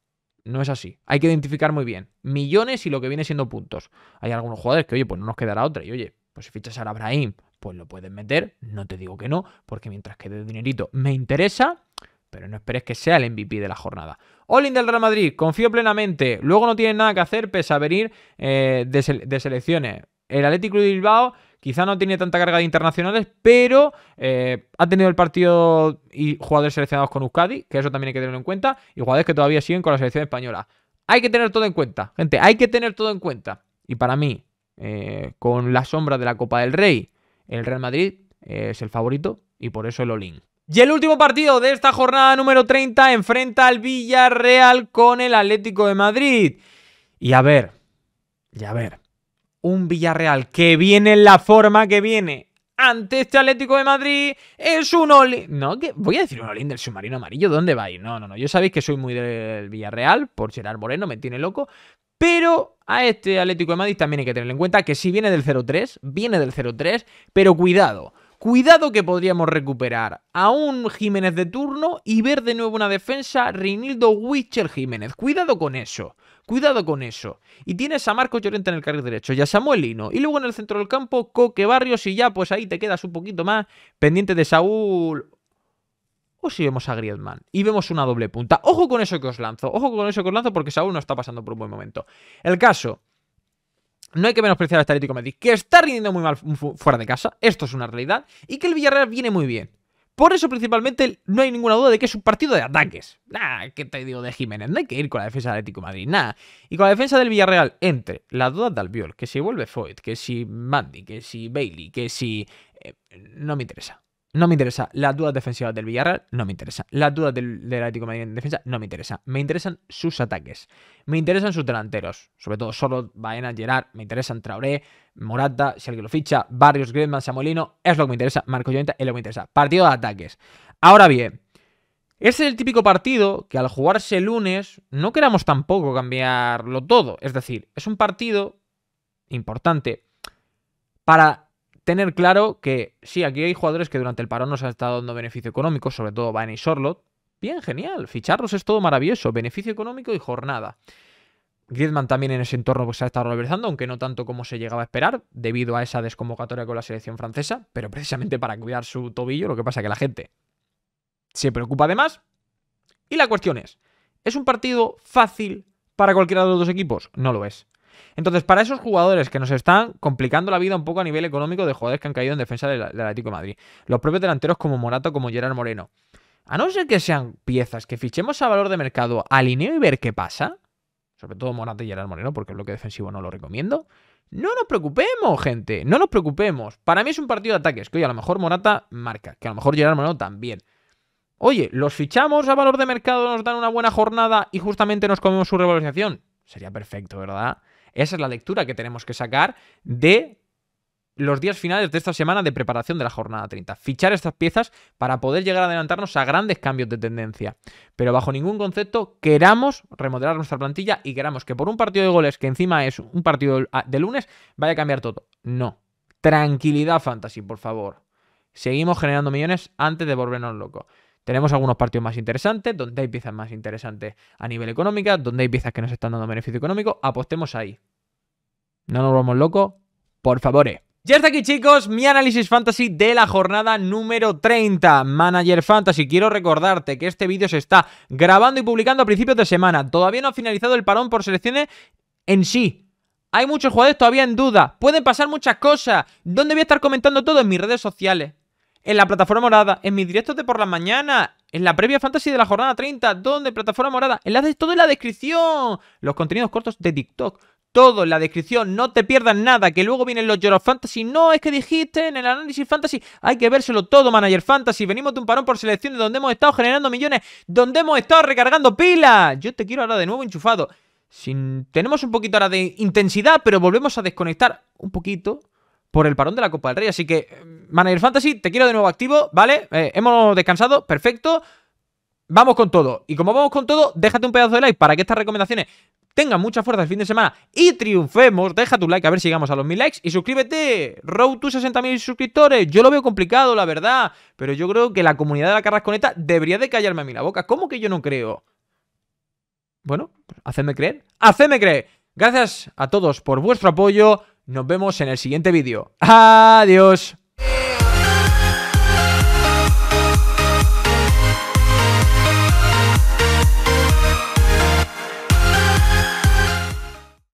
A: No es así. Hay que identificar muy bien millones y lo que viene siendo puntos. Hay algunos jugadores que, oye, pues no nos quedará otra. Y oye, pues si fichas a Brahim, pues lo puedes meter. No te digo que no, porque mientras quede de dinerito me interesa, pero no esperes que sea el MVP de la jornada. Olin del Real Madrid, confío plenamente. Luego no tiene nada que hacer pese a venir eh, de, selecciones. El Atlético de Bilbao quizá no tiene tanta carga de internacionales, pero eh, ha tenido el partido y jugadores seleccionados con Euskadi, que eso también hay que tenerlo en cuenta, y jugadores que todavía siguen con la selección española. Hay que tener todo en cuenta, gente, hay que tener todo en cuenta. Y para mí, eh, con la sombra de la Copa del Rey, el Real Madrid es el favorito y por eso el Olin. Y el último partido de esta jornada número 30 enfrenta al Villarreal con el Atlético de Madrid. Y a ver, y a ver, un Villarreal que viene en la forma que viene ante este Atlético de Madrid es un Olin. No, que voy a decir un Olin del submarino amarillo. ¿Dónde va a ir? No, no, no. Yo sabéis que soy muy del Villarreal, por Gerard Moreno, me tiene loco. Pero a este Atlético de Madrid también hay que tener en cuenta que si viene del 0-3, viene del 0-3, pero cuidado. Cuidado que podríamos recuperar a un Jiménez de turno y ver de nuevo una defensa Reinildo Wichel Jiménez. Cuidado con eso. Cuidado con eso. Y tienes a Marco Llorente en el carril derecho y a Samuel Y luego en el centro del campo, Coque Barrios y ya pues ahí te quedas un poquito más pendiente de Saúl o si vemos a Griezmann y vemos una doble punta. Ojo con eso que os lanzo, ojo con eso que os lanzo porque Saúl no está pasando por un buen momento. El caso, no hay que menospreciar a este Atlético Madrid, que está rindiendo muy mal fuera de casa, esto es una realidad, y que el Villarreal viene muy bien. Por eso, principalmente, no hay ninguna duda de que es un partido de ataques. Nada, que te digo de Jiménez? No hay que ir con la defensa del Atlético de Madrid, nada. Y con la defensa del Villarreal, entre las dudas de Albiol, que si vuelve Foyt, que si Mandy, que si Bailey, que si... Eh, no me interesa. No me interesa. Las dudas defensivas del Villarreal no me interesa. Las dudas del, Atlético Madrid en defensa no me interesa. Me interesan sus ataques. Me interesan sus delanteros. Sobre todo solo Baena, Gerard. Me interesan Traoré, Morata, si alguien lo ficha. Barrios, Griezmann, Samolino. Es lo que me interesa. Marco Llorente es lo que me interesa. Partido de ataques. Ahora bien, Este es el típico partido que al jugarse lunes no queramos tampoco cambiarlo todo. Es decir, es un partido importante para tener claro que sí, aquí hay jugadores que durante el parón nos han estado dando beneficio económico, sobre todo Van y Sorlot. Bien, genial. Ficharlos es todo maravilloso. Beneficio económico y jornada. Griezmann también en ese entorno pues, se ha estado reversando, aunque no tanto como se llegaba a esperar, debido a esa desconvocatoria con la selección francesa, pero precisamente para cuidar su tobillo, lo que pasa es que la gente se preocupa además. Y la cuestión es, ¿es un partido fácil para cualquiera de los dos equipos? No lo es. Entonces, para esos jugadores que nos están complicando la vida un poco a nivel económico de jugadores que han caído en defensa del, Atlético Madrid, los propios delanteros como Morato, como Gerard Moreno, a no ser que sean piezas que fichemos a valor de mercado, alineo y ver qué pasa, sobre todo Morata y Gerard Moreno, porque el bloque defensivo no lo recomiendo. No nos preocupemos, gente, no nos preocupemos. Para mí es un partido de ataques, que oye, a lo mejor Morata marca, que a lo mejor Gerard Moreno también. Oye, los fichamos a valor de mercado, nos dan una buena jornada y justamente nos comemos su revalorización. Sería perfecto, ¿verdad? Esa es la lectura que tenemos que sacar de los días finales de esta semana de preparación de la jornada 30. Fichar estas piezas para poder llegar a adelantarnos a grandes cambios de tendencia. Pero bajo ningún concepto queramos remodelar nuestra plantilla y queramos que por un partido de goles, que encima es un partido de lunes, vaya a cambiar todo. No. Tranquilidad, fantasy, por favor. Seguimos generando millones antes de volvernos locos. Tenemos algunos partidos más interesantes, donde hay piezas más interesantes a nivel económico, donde hay piezas que nos están dando beneficio económico, apostemos ahí. No nos volvamos locos, por favor. Ya está aquí chicos, mi análisis fantasy de la jornada número 30, Manager Fantasy. Quiero recordarte que este vídeo se está grabando y publicando a principios de semana. Todavía no ha finalizado el parón por selecciones en sí, hay muchos jugadores todavía en duda. Pueden pasar muchas cosas. ¿Dónde voy a estar comentando todo? En mis redes sociales en la plataforma morada, en mis directos de por la mañana, en la previa fantasy de la jornada 30, donde plataforma morada, enlaces todo en la descripción, los contenidos cortos de TikTok, todo en la descripción, no te pierdas nada, que luego vienen los Juegos Fantasy, no es que dijiste en el análisis fantasy, hay que vérselo todo, Manager Fantasy, venimos de un parón por selección de donde hemos estado generando millones, donde hemos estado recargando pilas, yo te quiero ahora de nuevo enchufado. Sin... Tenemos un poquito ahora de intensidad, pero volvemos a desconectar un poquito por el parón de la Copa del Rey. Así que, Manager Fantasy, te quiero de nuevo activo, ¿vale? Eh, hemos descansado, perfecto. Vamos con todo. Y como vamos con todo, déjate un pedazo de like para que estas recomendaciones tengan mucha fuerza el fin de semana y triunfemos. Deja tu like a ver si llegamos a los mil likes y suscríbete. Road to 60.000 suscriptores. Yo lo veo complicado, la verdad. Pero yo creo que la comunidad de la Carrasconeta debería de callarme a mí la boca. ¿Cómo que yo no creo? Bueno, hacedme creer. ¡Hacedme creer! Gracias a todos por vuestro apoyo. Nos vemos en el siguiente vídeo. Adiós.